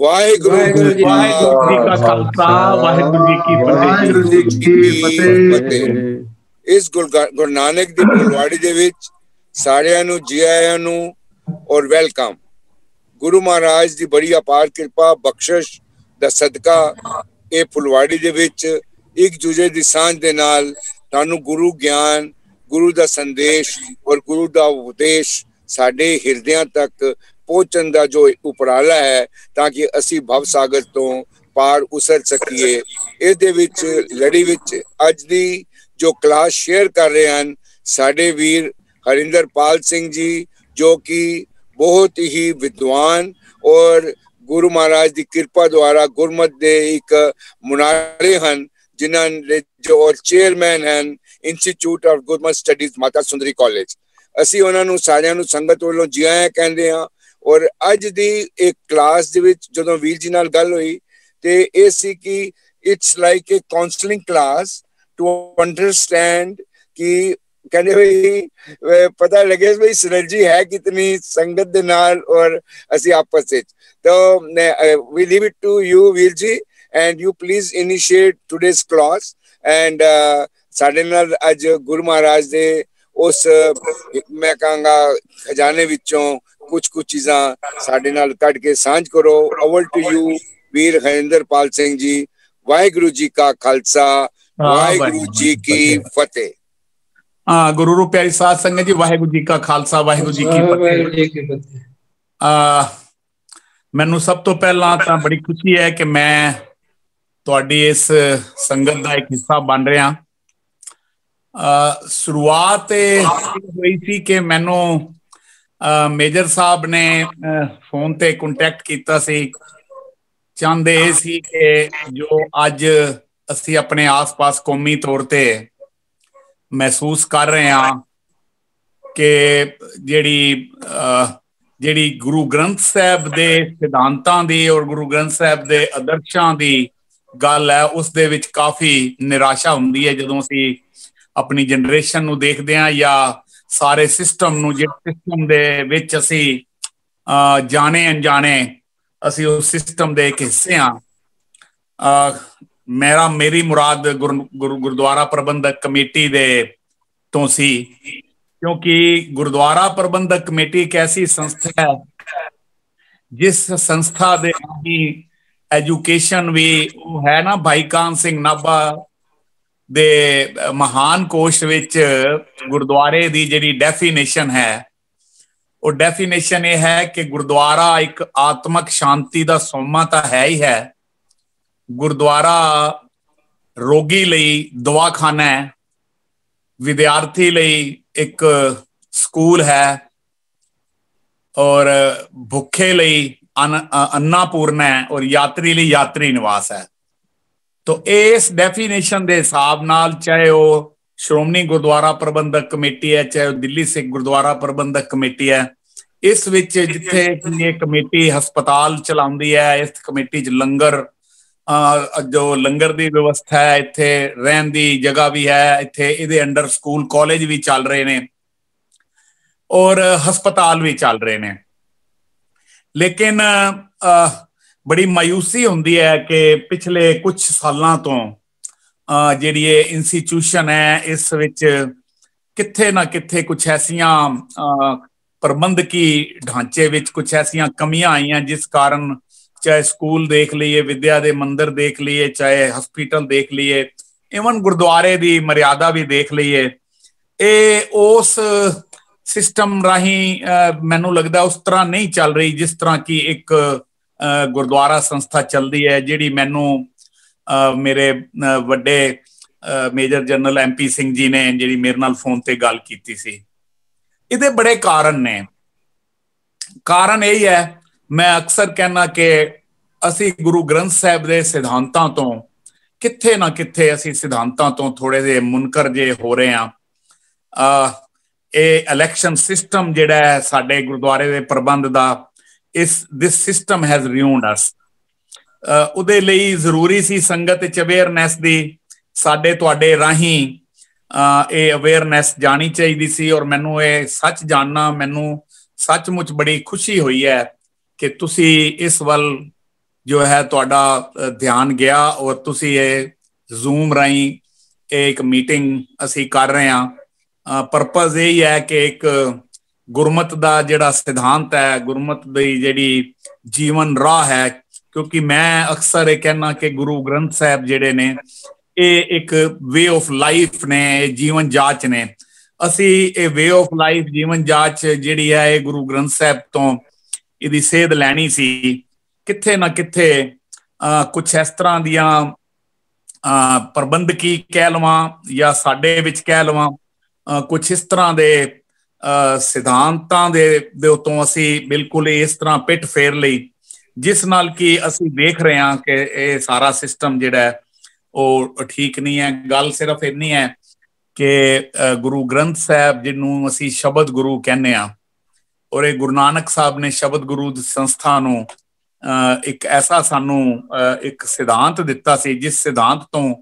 ਵਾਹਿਗੁਰੂ ਜੀ ਕਾ ਖਾਲਸਾ ਵਾਹਿਗੁਰੂ ਜੀ ਕੀ ਫਤਿਹ ਵਾਹਿਗੁਰੂ ਜੀ ਕੀ ਫਤਿਹ ਇਸ ਗੁਰ ਨਾਨਕ ਦੀ ਬੁਲਵਾੜੀ ਦੇ ਵਿੱਚ ਸਾਰਿਆਂ ਨੂੰ ਜੀ ਆਇਆਂ ਨੂੰ ਔਰ ਵੈਲਕਮ ਗੁਰੂ ਮਹਾਰਾਜ ਦੀ ਬੜੀ ਅਪਾਰ ਕਿਰਪਾ ਬਖਸ਼ਿਸ਼ ਦਾ ਸਦਕਾ ਇਹ ਫੁਲਵਾੜੀ ਦੇ ਵਿੱਚ ਇੱਕ ਜੁਜੇ ਦੀ ਸਾਂਝ ਦੇ ਨਾਲ ਤੁਹਾਨੂੰ ਗੁਰੂ ਗਿਆਨ ਗੁਰੂ ਦਾ ਸੰਦੇਸ਼ ਔਰ ਗੁਰੂ ਦਾ ਉਪਦੇਸ਼ ਸਾਡੇ ਹਿਰਦਿਆਂ ਤੱਕ ਪਹੁੰਚਣ ਦਾ ਜੋ ਉਪਰਾਲਾ ਹੈ ਤਾਂ ਕਿ ਅਸੀਂ ਭਵ ਸਾਗਰ ਤੋਂ ਪਾਰ ਉਸਰ ਸਕੀਏ ਇਹਦੇ ਵਿੱਚ ਲੜੀ ਵਿੱਚ ਅੱਜ ਦੀ ਜੋ ਕਲਾਸ ਸ਼ੇਅਰ ਕਰ ਰਹੇ ਹਨ ਸਾਡੇ ਵੀਰ ਹਰਿੰਦਰਪਾਲ ਸਿੰਘ ਜੀ ਜੋ ਕਿ ਬਹੁਤ ਹੀ ਵਿਦਵਾਨ ਔਰ ਗੁਰੂ ਮਹਾਰਾਜ ਦੀ ਕਿਰਪਾ ਦੁਆਰਾ ਗੁਰਮਤ ਦੇ ਇੱਕ ਮੁਨਾਰੇ ਹਨ ਜਿਨ੍ਹਾਂ ਨੇ ਜੋ ਚੇਅਰਮੈਨ ਹਨ ਇੰਸਟੀਚਿਊਟ ਆਫ ਗੁਰਮਤ ਸਟੱਡੀਜ਼ ਮਾਤਾ ਸੁੰਦਰੀ ਕਾਲਜ ਅਸੀਂ ਉਹਨਾਂ ਨੂੰ ਸਾਰਿਆਂ ਨੂੰ ਸੰਗਤ ਵੱਲੋਂ ਜੀ ਆਇਆਂ ਕਹਿੰਦੇ ਹਾਂ ਔਰ ਅੱਜ ਦੀ ਇੱਕ ਕਲਾਸ ਦੇ ਵਿੱਚ ਜਦੋਂ ਵੀਰ ਜੀ ਨਾਲ ਗੱਲ ਹੋਈ ਤੇ ਇਹ ਸੀ ਕਿ it's like uh counselling class to understand ਕਿ ਕਹਿੰਦੇ ਹੋਈ ਪਤਾ ਲੱਗੇ ਵੀ ਸਿਨਰਜੀ ਹੈ ਕਿਤਨੀ ਸੰਗਤ ਦੇ ਨਾਲ ਔਰ ਅਸੀਂ ਆਪਸ ਵਿੱਚ ਤਾਂ ਵੀ ਲੀਵ ਇਟ ਟੂ ਯੂ ਵੀਰ ਜੀ and you please initiate today's class and ਸਾਡੇ ਨਾਲ ਅੱਜ ਗੁਰੂ ਮਹਾਰਾਜ ਦੇ ਉਸ ਮੈਂ ਕਹਾਂਗਾ ਖਜ਼ਾਨੇ ਵਿੱਚੋਂ ਕੁਝ ਕੁ ਚੀਜ਼ਾਂ ਸਾਡੇ ਨਾਲ ਕੱਢ ਕੇ ਸਾਂਝ ਕਰੋ over to you Veer Pal Singh ji Waheguru ਜੀ ਕਾ ਖਾਲਸਾ ਵਾਹਿਗੁਰੂ ਜੀ ਕੀ ਫਤਿਹ ਆ ਗੁਰੂ ਰੂਪ ਪਿਆਰੀ ਸਾਧ ਸੰਗਤ ਜੀ ਵਾਹਿਗੁਰੂ ਜੀ ਕਾ ਖਾਲਸਾ ਵਾਹਿਗੁਰੂ ਜੀ ਕੀ ਫਤਿਹ ਆ ਮੈਨੂੰ ਸਭ ਤੋਂ ਪਹਿਲਾਂ ਤਾਂ ਬੜੀ ਖੁਸ਼ੀ ਹੈ ਕਿ ਮੈਂ ਤੁਹਾਡੀ ਇਸ ਸੰਗਤ ਦਾ ਇੱਕ ਹਿੱਸਾ ਬਣ ਰਿਹਾ ਆ ਸ਼ੁਰੂਆਤ ਹੋਈ ਸੀ ਕਿ ਮੈਨੂੰ ਮੇਜਰ ਸਾਹਿਬ ਨੇ ਫੋਨ ਤੇ ਕੰਟੈਕਟ ਕੀਤਾ ਸੀ ਚਾਹੁੰਦੇ ਸੀ ਕਿ ਜੋ ਅੱਜ ਅਸੀਂ ਆਪਣੇ ਆਸ-ਪਾਸ ਕੌਮੀ ਤੌਰ ਤੇ ਮਹਿਸੂਸ ਕਰ ਰਹੇ ਹਾਂ ਕਿ ਜਿਹੜੀ ਜਿਹੜੀ ਗੁਰੂ ਗ੍ਰੰਥ ਸਾਹਿਬ ਦੇ ਸਿਧਾਂਤਾਂ ਦੀ ਔਰ ਗੁਰੂ ਗ੍ਰੰਥ ਸਾਹਿਬ ਦੇ ਆਦਰਸ਼ਾਂ ਦੀ ਗੱਲ ਹੈ ਉਸ ਦੇ ਵਿੱਚ ਕਾਫੀ ਨਿਰਾਸ਼ਾ ਹੁੰਦੀ ਹੈ ਜਦੋਂ ਅਸੀਂ ਆਪਣੀ ਜਨਰੇਸ਼ਨ ਨੂੰ ਦੇਖਦੇ ਹਾਂ ਜਾਂ ਸਾਰੇ ਸਿਸਟਮ ਨੂੰ ਜਿਹੜੇ ਸਿਸਟਮ ਦੇ ਵਿੱਚ ਅਸੀਂ ਜਾਣੇ ਅਣਜਾਣੇ ਅਸੀਂ ਉਸ ਸਿਸਟਮ ਦੇ ਇੱਕ ਹਿੱਸੇ ਆ ਮੇਰਾ ਮੇਰੀ ਮੁਰਾਦ ਗੁਰਦੁਆਰਾ ਪ੍ਰਬੰਧਕ ਕਮੇਟੀ ਦੇ ਤੋਂ ਸੀ ਕਿਉਂਕਿ ਗੁਰਦੁਆਰਾ ਪ੍ਰਬੰਧਕ ਕਮੇਟੀ ਇੱਕ ਐਸੀ ਸੰਸਥਾ ਹੈ ਜਿਸ ਸੰਸਥਾ ਦੇ ਆਹੀ ਐਜੂਕੇਸ਼ਨ ਵੀ ਉਹ ਹੈ ਨਾ ਭਾਈ ਕਾਨ ਸਿੰਘ ਨਾਭਾ ਦੇ ਮਹਾਨ ਕੋਸ਼ ਵਿੱਚ ਗੁਰਦੁਆਰੇ ਦੀ ਜਿਹੜੀ ਡੈਫੀਨੇਸ਼ਨ ਹੈ ਉਹ ਡੈਫੀਨੇਸ਼ਨ ਇਹ ਹੈ ਕਿ ਗੁਰਦੁਆਰਾ ਇੱਕ ਆਤਮਿਕ ਸ਼ਾਂਤੀ ਦਾ ਸੋਮਾ ਤਾਂ ਹੈ ਹੀ ਹੈ ਗੁਰਦੁਆਰਾ ਰੋਗੀ ਲਈ ਦਵਾਖਾਨਾ ਹੈ ਵਿਦਿਆਰਥੀ ਲਈ ਇੱਕ ਸਕੂਲ ਹੈ ਔਰ ਭੁੱਖੇ ਲਈ ਅੰਨਾਪੂਰਨਾ ਹੈ ਔਰ ਯਾਤਰੀ ਲਈ ਯਾਤਰੀ ਨਿਵਾਸ ਹੈ ਤੋਂ ਇਸ ਡੈਫੀਨੇਸ਼ਨ ਦੇ ਹਿਸਾਬ ਨਾਲ ਚਾਹੇ ਉਹ ਸ਼੍ਰੋਮਣੀ ਗੁਰਦੁਆਰਾ ਪ੍ਰਬੰਧਕ ਕਮੇਟੀ ਹੈ ਚਾਹੇ ਉਹ ਦਿੱਲੀ ਸਿੱਖ ਗੁਰਦੁਆਰਾ ਪ੍ਰਬੰਧਕ ਕਮੇਟੀ ਹੈ ਇਸ ਵਿੱਚ ਜਿੱਥੇ ਇਹ ਕਮੇਟੀ ਹਸਪਤਾਲ ਚਲਾਉਂਦੀ ਹੈ ਇਸ ਕਮੇਟੀ 'ਚ ਲੰਗਰ ਜੋ ਲੰਗਰ ਦੀ ਵਿਵਸਥਾ ਹੈ ਇੱਥੇ ਰਹਿਣ ਦੀ ਜਗ੍ਹਾ ਵੀ ਹੈ ਇੱਥੇ ਇਹਦੇ ਅੰਡਰ ਸਕੂਲ ਕਾਲਜ ਵੀ ਚੱਲ ਰਹੇ ਨੇ ਔਰ ਹਸਪਤਾਲ ਵੀ ਚੱਲ ਰਹੇ ਨੇ ਲੇਕਿਨ ਬੜੀ ਮਾਇੂਸੀ ਹੁੰਦੀ ਹੈ ਕਿ ਪਿਛਲੇ ਕੁਝ ਸਾਲਾਂ ਤੋਂ ਜਿਹੜੀ ਇਹ ਇੰਸਟੀਚਿਊਸ਼ਨ ਹੈ ਇਸ ਵਿੱਚ ਕਿੱਥੇ ਨਾ ਕਿੱਥੇ ਕੁਝ ਐਸੀਆਂ ਪ੍ਰਬੰਧਕੀ ਢਾਂਚੇ ਵਿੱਚ ਕੁਝ ਐਸੀਆਂ ਕਮੀਆਂ ਆਈਆਂ ਜਿਸ ਕਾਰਨ ਚਾਹੇ ਸਕੂਲ ਦੇਖ ਲਈਏ ਵਿਦਿਆ ਦੇ ਮੰਦਿਰ ਦੇਖ ਲਈਏ ਚਾਹੇ ਹਸਪੀਟਲ ਦੇਖ ਲਈਏ ਇਵਨ ਗੁਰਦੁਆਰੇ ਦੀ ਮਰਿਆਦਾ ਵੀ ਦੇਖ ਲਈਏ ਇਹ ਉਸ ਸਿਸਟਮ ਰਾਹੀਂ ਮੈਨੂੰ ਲੱਗਦਾ ਉਸ ਤਰ੍ਹਾਂ ਨਹੀਂ ਚੱਲ ਰਹੀ ਜਿਸ ਤਰ੍ਹਾਂ ਕਿ ਇੱਕ ਗੁਰਦੁਆਰਾ ਸੰਸਥਾ ਚੱਲਦੀ ਹੈ ਜਿਹੜੀ ਮੈਨੂੰ ਮੇਰੇ ਵੱਡੇ ਮੇਜਰ ਜਨਰਲ ਐਮਪੀ ਸਿੰਘ ਜੀ ਨੇ ਜਿਹੜੀ ਮੇਰੇ ਨਾਲ ਫੋਨ ਤੇ ਗੱਲ ਕੀਤੀ ਸੀ ਇਹਦੇ ਬੜੇ ਕਾਰਨ ਨੇ ਕਾਰਨ ਇਹ ਹੈ ਮੈਂ ਅਕਸਰ ਕਹਿਣਾ ਕਿ ਅਸੀਂ ਗੁਰੂ ਗ੍ਰੰਥ ਸਾਹਿਬ ਦੇ ਸਿਧਾਂਤਾਂ ਤੋਂ ਕਿੱਥੇ ਨਾ ਕਿੱਥੇ ਅਸੀਂ ਸਿਧਾਂਤਾਂ ਤੋਂ ਥੋੜੇ ਜਿਹੇ ਮੁਨਕਰ ਜੇ ਹੋ ਰਹੇ ਆ ਆ ਇਹ ਇਲੈਕਸ਼ਨ ਸਿਸਟਮ ਜਿਹੜਾ ਸਾਡੇ ਗੁਰਦੁਆਰੇ ਦੇ ਪ੍ਰਬੰਧ ਦਾ ਇਸ ਦਿਸ ਸਿਸਟਮ ਹੈਜ਼ ਰਿਊਨਡ ਅਸ ਉਹਦੇ ਲਈ ਜ਼ਰੂਰੀ ਸੀ ਸੰਗਤ ਚ ਅਵੇਅਰਨੈਸ ਦੀ ਸਾਡੇ ਤੁਹਾਡੇ ਰਾਹੀਂ ਇਹ ਅਵੇਅਰਨੈਸ ਜਾਣੀ ਚਾਹੀਦੀ ਸੀ ਔਰ ਮੈਨੂੰ ਇਹ ਸੱਚ ਜਾਣਨਾ ਮੈਨੂੰ ਸੱਚਮੁੱਚ ਬੜੀ ਖੁਸ਼ੀ ਹੋਈ ਹੈ ਕਿ ਤੁਸੀਂ ਇਸ ਵੱਲ ਜੋ ਹੈ ਤੁਹਾਡਾ ਧਿਆਨ ਗਿਆ ਔਰ ਤੁਸੀਂ ਇਹ ਜ਼ੂਮ ਰਾਹੀਂ ਇੱਕ ਮੀਟਿੰਗ ਅਸੀਂ ਕਰ ਰਹੇ ਹਾਂ ਪਰਪਸ ਇਹ ਹੈ ਕਿ ਇੱਕ ਗੁਰਮਤ ਦਾ ਜਿਹੜਾ ਸਿਧਾਂਤ ਹੈ ਗੁਰਮਤ ਦੀ ਜਿਹੜੀ ਜੀਵਨ ਰਾਹ ਹੈ ਕਿਉਂਕਿ ਮੈਂ ਅਕਸਰ ਇਹ ਕਹਿਣਾ ਕਿ ਗੁਰੂ ਗ੍ਰੰਥ ਸਾਹਿਬ ਜਿਹੜੇ ਨੇ ਇਹ ਇੱਕ ਵੇ ਆਫ ਲਾਈਫ ਨੇ ਜੀਵਨ ਜਾਚ ਨੇ ਅਸੀਂ ਇਹ ਵੇ ਆਫ ਲਾਈਫ ਜੀਵਨ ਜਾਚ ਜਿਹੜੀ ਹੈ ਇਹ ਗੁਰੂ ਗ੍ਰੰਥ ਸਾਹਿਬ ਤੋਂ ਇਹਦੀ ਸੇਧ ਲੈਣੀ ਸੀ ਕਿੱਥੇ ਨਾ ਕਿੱਥੇ ਕੁਝ ਇਸ ਤਰ੍ਹਾਂ ਦੀਆਂ ਪ੍ਰਬੰਧਕੀ ਕਹਿ ਲਵਾਂ ਜਾਂ ਸਾਡੇ ਵਿੱਚ ਕਹਿ ਲਵਾਂ ਕੁਝ ਇਸ ਤਰ੍ਹਾਂ ਦੇ ਸਿਧਾਂਤਾਂ ਦੇ ਦੇ ਉਤੋਂ ਅਸੀਂ ਬਿਲਕੁਲ ਇਸ ਤਰ੍ਹਾਂ ਪਿੱਟ ਫੇਰ ਲਈ ਜਿਸ ਨਾਲ ਕਿ ਅਸੀਂ ਦੇਖ ਰਹੇ ਹਾਂ ਕਿ ਇਹ ਸਾਰਾ ਸਿਸਟਮ ਜਿਹੜਾ ਉਹ ਠੀਕ ਨਹੀਂ ਹੈ ਗੱਲ ਸਿਰਫ ਇੰਨੀ ਹੈ ਕਿ ਗੁਰੂ ਗ੍ਰੰਥ ਸਾਹਿਬ ਜਿਹਨੂੰ ਅਸੀਂ ਸ਼ਬਦ ਗੁਰੂ ਕਹਿੰਨੇ ਆ ਔਰ ਇਹ ਗੁਰੂ ਨਾਨਕ ਸਾਹਿਬ ਨੇ ਸ਼ਬਦ ਗੁਰੂ ਦੀ ਸੰਸਥਾ ਨੂੰ ਇੱਕ ਐਸਾ ਸਾਨੂੰ ਇੱਕ ਸਿਧਾਂਤ ਦਿੱਤਾ ਸੀ ਜਿਸ ਸਿਧਾਂਤ ਤੋਂ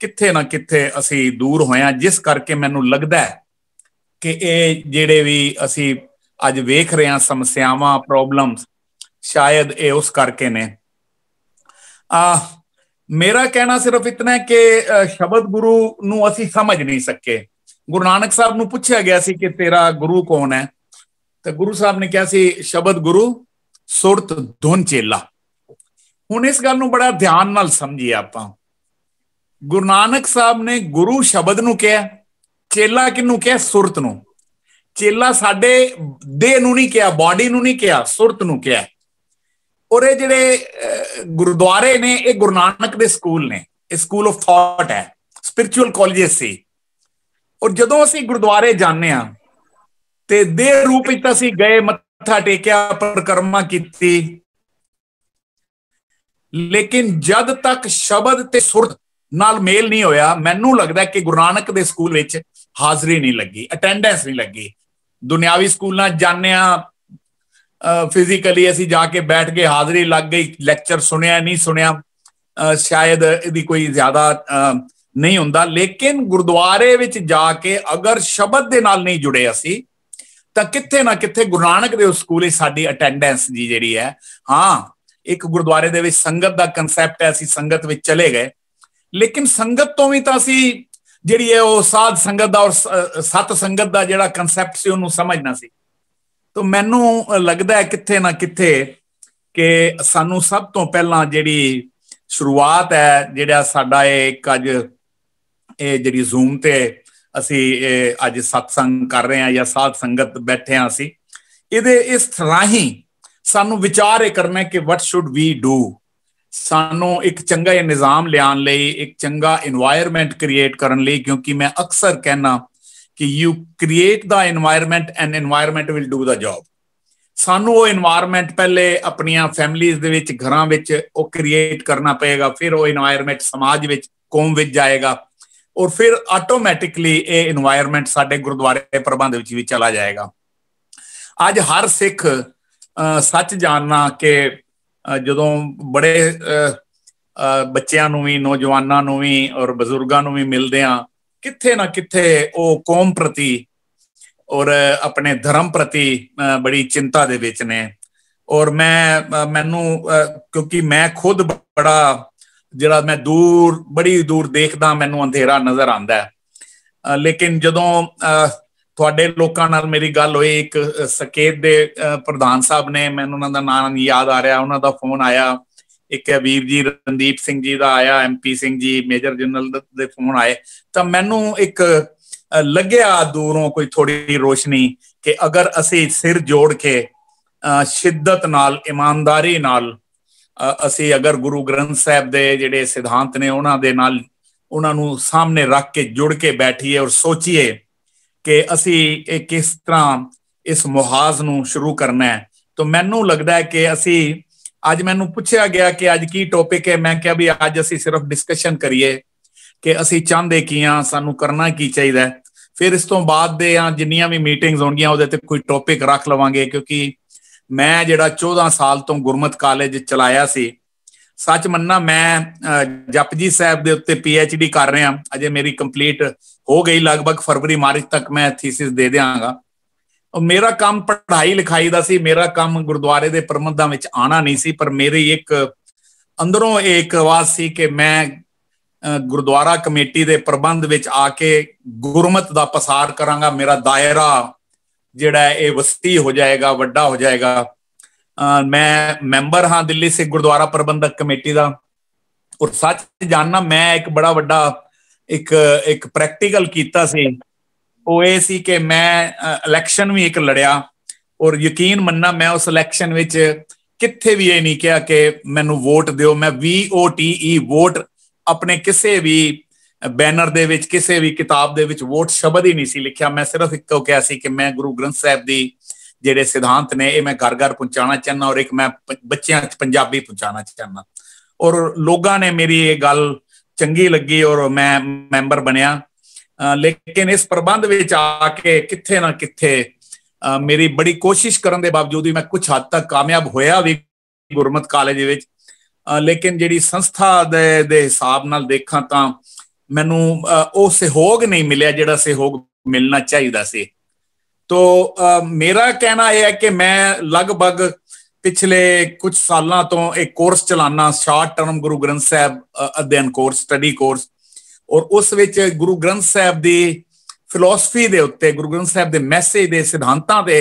ਕਿੱਥੇ ਨਾ ਕਿੱਥੇ ਅਸੀਂ ਦੂਰ ਹੋਇਆ ਜਿਸ ਕਰਕੇ ਮੈਨੂੰ ਲੱਗਦਾ ਹੈ ਕਿ ਇਹ ਜਿਹੜੇ ਵੀ ਅਸੀਂ ਅੱਜ ਵੇਖ ਰਹੇ ਹਾਂ ਸਮੱਸਿਆਵਾਂ ਪ੍ਰੋਬਲਮਸ ਸ਼ਾਇਦ ਇਹ ਉਸ ਕਰਕੇ ਨੇ ਆ ਮੇਰਾ ਕਹਿਣਾ ਸਿਰਫ ਇਤਨਾ ਹੈ ਕਿ ਸ਼ਬਦ ਗੁਰੂ ਨੂੰ ਅਸੀਂ ਸਮਝ ਨਹੀਂ ਸਕੇ ਗੁਰੂ ਨਾਨਕ ਸਾਹਿਬ ਨੂੰ ਪੁੱਛਿਆ ਗਿਆ ਸੀ ਕਿ ਤੇਰਾ ਗੁਰੂ ਕੌਣ ਹੈ ਤਾਂ ਗੁਰੂ ਸਾਹਿਬ ਨੇ ਕਿਹਾ ਸੀ ਸ਼ਬਦ ਗੁਰੂ ਸੁਰਤ ਧੁਨ ਚੇਲਾ ਹੁਣ ਇਸ ਗੱਲ ਨੂੰ ਬੜਾ ਧਿਆਨ ਨਾਲ ਸਮਝੀਏ ਆਪਾਂ ਗੁਰੂ ਨਾਨਕ ਸਾਹਿਬ ਨੇ ਗੁਰੂ ਸ਼ਬਦ ਨੂੰ ਕਿਹਾ ਚੇਲਾ ਕਿਨੂੰ ਕਿਹਾ ਸੁਰਤ ਨੂੰ ਚੇਲਾ ਸਾਡੇ ਦੇਹ ਨੂੰ ਨਹੀਂ ਕਿਹਾ ਬਾਡੀ ਨੂੰ ਨਹੀਂ ਕਿਹਾ ਸੁਰਤ ਨੂੰ ਕਿਹਾ ਔਰ ਇਹ ਜਿਹੜੇ ਗੁਰਦੁਆਰੇ ਨੇ ਇਹ ਗੁਰੂ ਨਾਨਕ ਦੇ ਸਕੂਲ ਨੇ ਇਹ ਸਕੂਲ ਆਫ ਥਾਟ ਹੈ ਸਪਿਰਚੁਅਲ ਕਾਲਜਸ ਸੀ ਔਰ ਜਦੋਂ ਅਸੀਂ ਗੁਰਦੁਆਰੇ ਜਾਂਦੇ ਆ ਤੇ ਦੇਹ ਰੂਪ ਵਿੱਚ ਅਸੀਂ ਗਏ ਮੱਥਾ ਟੇਕਿਆ ਪਰਕਰਮਾ ਕੀਤੀ ਲੇਕਿਨ ਜਦ ਤੱਕ ਸ਼ਬਦ ਤੇ ਸੁਰਤ ਨਾਲ ਮੇਲ ਨਹੀਂ ਹੋਇਆ ਮੈਨੂੰ ਲੱਗਦਾ ਕਿ ਗੁਰੂ ਨਾਨਕ ਦੇ ਸਕੂਲ ਵਿੱਚ ਹਾਜ਼ਰੀ ਨਹੀਂ ਲੱਗੀ ਅਟੈਂਡੈਂਸ ਨਹੀਂ ਲੱਗੀ ਦੁਨਿਆਵੀ ਸਕੂਲਾਂ ਜਾਣੇ ਆ ਫਿਜ਼ੀਕਲੀ ਅਸੀਂ ਜਾ ਕੇ ਬੈਠ ਕੇ ਹਾਜ਼ਰੀ ਲੱਗ ਗਈ ਲੈਕਚਰ ਸੁਣਿਆ ਨਹੀਂ ਸੁਣਿਆ ਸ਼ਾਇਦ ਇਹਦੀ ਕੋਈ ਜ਼ਿਆਦਾ ਨਹੀਂ ਹੁੰਦਾ ਲੇਕਿਨ ਗੁਰਦੁਆਰੇ ਵਿੱਚ ਜਾ ਕੇ ਅਗਰ ਸ਼ਬਦ ਦੇ ਨਾਲ ਨਹੀਂ ਜੁੜੇ ਅਸੀਂ ਤਾਂ ਕਿੱਥੇ ਨਾ ਕਿੱਥੇ ਗੁਰੂ ਨਾਨਕ ਦੇਵ ਸਕੂਲ ਵਿੱਚ ਸਾਡੀ ਅਟੈਂਡੈਂਸ ਦੀ ਜਿਹੜੀ ਹੈ ਹਾਂ ਇੱਕ ਗੁਰਦੁਆਰੇ ਦੇ ਵਿੱਚ ਸੰਗਤ ਦਾ ਕਨਸੈਪਟ ਹੈ ਅਸੀਂ ਸੰਗਤ ਵਿੱਚ ਚਲੇ ਗਏ ਲੇਕਿਨ ਸੰਗਤ ਤੋਂ ਵੀ ਤਾਂ ਅਸੀਂ ਜਿਹੜੀ ਹੈ ਉਹ ਸਾਧ ਸੰਗਤ ਦਾ ਔਰ ਸਤ ਸੰਗਤ ਦਾ ਜਿਹੜਾ ਕਨਸੈਪਟ ਸੀ ਉਹਨੂੰ ਸਮਝਣਾ ਸੀ ਤਾਂ ਮੈਨੂੰ ਲੱਗਦਾ ਹੈ ਕਿੱਥੇ ਨਾ ਕਿੱਥੇ ਕਿ ਸਾਨੂੰ ਸਭ ਤੋਂ ਪਹਿਲਾਂ ਜਿਹੜੀ ਸ਼ੁਰੂਆਤ ਹੈ ਜਿਹੜਾ ਸਾਡਾ ਇਹ ਅੱਜ ਇਹ ਜਿਹੜੀ ਜ਼ੂਮ ਤੇ ਅਸੀਂ ਅੱਜ ਸਤਸੰਗ ਕਰ ਰਹੇ ਹਾਂ ਜਾਂ ਸਾਧ ਸੰਗਤ ਬੈਠੇ ਹਾਂ ਅਸੀਂ ਇਹਦੇ ਇਸ ਹੀ ਸਾਨੂੰ ਵਿਚਾਰ ਇਹ ਕਰਨਾ ਕਿ ਵਾਟ ਸ਼ੁੱਡ ਵੀ ਡੂ ਸਾਨੂੰ ਇੱਕ ਚੰਗਾ ਇਹ ਨਿਜ਼ਾਮ ਲਿਆਉਣ ਲਈ ਇੱਕ ਚੰਗਾ এনवायरमेंट ਕ੍ਰੀਏਟ ਕਰਨ ਲਈ ਕਿਉਂਕਿ ਮੈਂ ਅਕਸਰ ਕਹਿਣਾ ਕਿ you create the environment and environment will do the job ਸਾਨੂੰ ਉਹ এনवायरमेंट ਪਹਿਲੇ ਆਪਣੀਆਂ ਫੈਮਲੀਆਂ ਦੇ ਵਿੱਚ ਘਰਾਂ ਵਿੱਚ ਉਹ ਕ੍ਰੀਏਟ ਕਰਨਾ ਪਏਗਾ ਫਿਰ ਉਹ এনवायरमेंट ਸਮਾਜ ਵਿੱਚ ਕੌਮ ਵਿੱਚ ਜਾਏਗਾ ਔਰ ਫਿਰ ਆਟੋਮੈਟਿਕਲੀ ਇਹ এনवायरमेंट ਸਾਡੇ ਗੁਰਦੁਆਰੇ ਪ੍ਰਬੰਧ ਵਿੱਚ ਵੀ ਚਲਾ ਜਾਏਗਾ ਅੱਜ ਹਰ ਸਿੱਖ ਸੱਚ ਜਾਣਨਾ ਕਿ ਜਦੋਂ ਬੜੇ ਬੱਚਿਆਂ ਨੂੰ ਵੀ ਨੌਜਵਾਨਾਂ ਨੂੰ ਵੀ ਔਰ ਬਜ਼ੁਰਗਾਂ ਨੂੰ ਵੀ ਮਿਲਦੇ ਆ ਕਿੱਥੇ ਨਾ ਕਿੱਥੇ ਉਹ ਕੌਮ ਪ੍ਰਤੀ ਔਰ ਆਪਣੇ ਧਰਮ ਪ੍ਰਤੀ ਬੜੀ ਚਿੰਤਾ ਦੇ ਵਿੱਚ ਨੇ ਔਰ ਮੈਂ ਮੈਨੂੰ ਕਿਉਂਕਿ ਮੈਂ ਖੁਦ ਬੜਾ ਜਿਹੜਾ ਮੈਂ ਦੂਰ ਬੜੀ ਦੂਰ ਦੇਖਦਾ ਮੈਨੂੰ ਅੰਧੇਰਾ ਨਜ਼ਰ ਆਉਂਦਾ ਹੈ ਲੇਕਿਨ ਜਦੋਂ ਤੁਹਾਡੇ ਲੋਕਾਂ ਨਾਲ ਮੇਰੀ ਗੱਲ ਹੋਈ ਇੱਕ ਸਕੇਤ ਦੇ ਪ੍ਰਧਾਨ ਸਾਹਿਬ ਨੇ ਮੈਨੂੰ ਉਹਨਾਂ ਦਾ ਨਾਮ ਯਾਦ ਆ ਰਿਹਾ ਉਹਨਾਂ ਦਾ ਫੋਨ ਆਇਆ ਇੱਕ ਹੈ ਵੀਰ ਜੀ ਰਣਦੀਪ ਸਿੰਘ ਜੀ ਦਾ ਆਇਆ ਐਮਪੀ ਸਿੰਘ ਜੀ ਮੇਜਰ ਜਨਰਲ ਦੇ ਫੋਨ ਆਏ ਤਾਂ ਮੈਨੂੰ ਇੱਕ ਲੱਗਿਆ ਦੂਰੋਂ ਕੋਈ ਥੋੜੀ ਰੋਸ਼ਨੀ ਕਿ ਅਗਰ ਅਸੀਂ ਸਿਰ ਜੋੜ ਕੇ ਸ਼ਿੱਦਤ ਨਾਲ ਇਮਾਨਦਾਰੀ ਨਾਲ ਅਸੀਂ ਅਗਰ ਗੁਰੂ ਗ੍ਰੰਥ ਸਾਹਿਬ ਦੇ ਜਿਹੜੇ ਸਿਧਾਂਤ ਨੇ ਉਹਨਾਂ ਦੇ ਨਾਲ ਉਹਨਾਂ ਨੂੰ ਸਾਹਮਣੇ ਰੱਖ ਕੇ ਜੁੜ ਕੇ ਬੈਠੀਏ ਔਰ ਸੋਚੀਏ ਕਿ ਅਸੀਂ ਇਹ ਕਿਸ ਤਰ੍ਹਾਂ ਇਸ ਮੁਹਾਜ਼ ਨੂੰ ਸ਼ੁਰੂ ਕਰਨਾ ਹੈ ਤਾਂ ਮੈਨੂੰ ਲੱਗਦਾ ਹੈ ਕਿ ਅਸੀਂ ਅੱਜ ਮੈਨੂੰ ਪੁੱਛਿਆ ਗਿਆ ਕਿ ਅੱਜ ਕੀ ਟੌਪਿਕ ਹੈ ਮੈਂ ਕਿਹਾ ਵੀ ਅੱਜ ਅਸੀਂ ਸਿਰਫ ਡਿਸਕਸ਼ਨ ਕਰੀਏ ਕਿ ਅਸੀਂ ਚਾਹੁੰਦੇ ਕੀ ਆ ਸਾਨੂੰ ਕਰਨਾ ਕੀ ਚਾਹੀਦਾ ਫਿਰ ਇਸ ਤੋਂ ਬਾਅਦ ਦੇ ਆ ਜਿੰਨੀਆਂ ਵੀ ਮੀਟਿੰਗਸ ਹੋਣਗੀਆਂ ਉਹਦੇ ਤੇ ਕੋਈ ਟੌਪਿਕ ਰੱਖ ਲਵਾਂਗੇ ਕਿਉਂਕਿ ਮੈਂ ਜਿਹੜਾ 14 ਸਾਲ ਤੋਂ ਗੁਰਮਤ ਕਾਲਜ ਚਲਾਇਆ ਸੀ ਸੱਚ ਮੰਨਣਾ ਮੈਂ ਜਪਜੀ ਸਾਹਿਬ ਦੇ ਉੱਤੇ ਪੀਐਚਡੀ ਕਰ ਰਿਹਾ ਅਜੇ ਮੇਰੀ ਕੰਪਲੀਟ ਹੋ ਗਈ ਲਗਭਗ ਫਰਵਰੀ ਮਾਰਚ ਤੱਕ ਮੈਂ ਥੀਸਿਸ ਦੇ ਦਿਆਂਗਾ ਮੇਰਾ ਕੰਮ ਪੜ੍ਹਾਈ ਲਿਖਾਈ ਦਾ ਸੀ ਮੇਰਾ ਕੰਮ ਗੁਰਦੁਆਰੇ ਦੇ ਪ੍ਰਬੰਧਾਂ ਵਿੱਚ ਆਣਾ ਨਹੀਂ ਸੀ ਪਰ ਮੇਰੀ ਇੱਕ ਅੰਦਰੋਂ ਇੱਕ ਆਵਾਜ਼ ਸੀ ਕਿ ਮੈਂ ਗੁਰਦੁਆਰਾ ਕਮੇਟੀ ਦੇ ਪ੍ਰਬੰਧ ਵਿੱਚ ਆ ਕੇ ਗੁਰਮਤ ਦਾ ਪਸਾਰ ਕਰਾਂਗਾ ਮੇਰਾ ਦਾਇਰਾ ਜਿਹੜਾ ਇਹ ਵਸਤੀ ਹੋ ਜਾਏਗਾ ਵੱਡਾ ਹੋ ਜਾਏਗਾ ਮੈਂ ਮੈਂਬਰ ਹਾਂ ਦਿੱਲੀ ਸਿੱਖ ਗੁਰਦੁਆਰਾ ਪ੍ਰਬੰਧਕ ਕਮੇਟੀ ਦਾ ਔਰ ਸੱਚ ਜਾਨਣਾ ਮੈਂ ਇੱਕ ਬੜਾ ਵੱਡਾ ਇੱਕ ਇੱਕ ਪ੍ਰੈਕਟੀਕਲ ਕੀਤਾ ਸੀ ਉਹ ਇਹ ਸੀ ਕਿ ਮੈਂ ਇਲੈਕਸ਼ਨ ਵੀ ਇੱਕ ਲੜਿਆ ਔਰ ਯਕੀਨ ਮੰਨਣਾ ਮੈਂ ਉਸ ਇਲੈਕਸ਼ਨ ਵਿੱਚ ਕਿੱਥੇ ਵੀ ਇਹ ਨਹੀਂ ਕਿਹਾ ਕਿ ਮੈਨੂੰ ਵੋਟ ਦਿਓ ਮੈਂ ਵੀ ਓ ਟੀ ਈ ਵੋਟ ਆਪਣੇ ਕਿਸੇ ਵੀ ਬੈਨਰ ਦੇ ਵਿੱਚ ਕਿਸੇ ਵੀ ਕਿਤਾਬ ਦੇ ਵਿੱਚ ਵੋਟ ਸ਼ਬਦ ਹੀ ਨਹੀਂ ਸੀ ਲਿਖਿਆ ਮੈਂ ਸਿਰਫ ਇੱਕੋ ਕਿਹਾ ਸੀ ਕਿ ਮੈਂ ਗੁਰੂ ਗ੍ਰੰਥ ਸਾਹਿਬ ਦੀ ਜਿਹੜੇ ਸਿਧਾਂਤ ਨੇ ਇਹ ਮੈਂ ਘਰ-ਘਰ ਪਹੁੰਚਾਉਣਾ ਚਾਹਨਾ ਔਰ ਇੱਕ ਮੈਂ ਬੱਚਿਆਂ 'ਚ ਪੰਜਾਬੀ ਪਹੁੰਚਾਉਣਾ ਚਾਹਨਾ ਔਰ ਲੋਕਾਂ ਨੇ ਮੇਰੀ ਇਹ ਗੱਲ ਚੰਗੀ ਲੱਗੀ ਔਰ ਮੈਂ ਮੈਂਬਰ ਬਣਿਆ ਲੇਕਿਨ ਇਸ ਪ੍ਰਬੰਧ ਵਿੱਚ ਆ ਕੇ ਕਿੱਥੇ ਨਾ ਕਿੱਥੇ ਮੇਰੀ ਬੜੀ ਕੋਸ਼ਿਸ਼ ਕਰਨ ਦੇ ਬਾਵਜੂਦ ਵੀ ਮੈਂ ਕੁਝ ਹੱਦ ਤੱਕ ਕਾਮਯਾਬ ਹੋਇਆ ਵੀ ਗੁਰਮਤ ਕਾਲਜ ਵਿੱਚ ਲੇਕਿਨ ਜਿਹੜੀ ਸੰਸਥਾ ਦੇ ਦੇ ਹਿਸਾਬ ਨਾਲ ਦੇਖਾਂ ਤਾਂ ਮੈਨੂੰ ਉਹ ਸਹਿਯੋਗ ਨਹੀਂ ਮਿਲਿਆ ਜਿਹੜਾ ਸਹਿਯੋਗ ਮਿਲਣਾ ਚਾਹੀਦਾ ਸੀ ਤੋ ਮੇਰਾ ਕਹਿਣਾ ਇਹ ਹੈ ਕਿ ਮੈਂ ਲਗਭਗ ਪਿਛਲੇ ਕੁਝ ਸਾਲਾਂ ਤੋਂ ਇੱਕ ਕੋਰਸ ਚਲਾਣਾ ਸ਼ਾਰਟ ਟਰਮ ਗੁਰੂ ਗ੍ਰੰਥ ਸਾਹਿਬ ਅਧਿਐਨ ਕੋਰਸ ਸਟੱਡੀ ਕੋਰਸ ਔਰ ਉਸ ਵਿੱਚ ਗੁਰੂ ਗ੍ਰੰਥ ਸਾਹਿਬ ਦੀ ਫਿਲਾਸਫੀ ਦੇ ਉੱਤੇ ਗੁਰੂ ਗ੍ਰੰਥ ਸਾਹਿਬ ਦੇ ਮੈਸੇਜ ਦੇ ਸਿਧਾਂਤਾਂ ਦੇ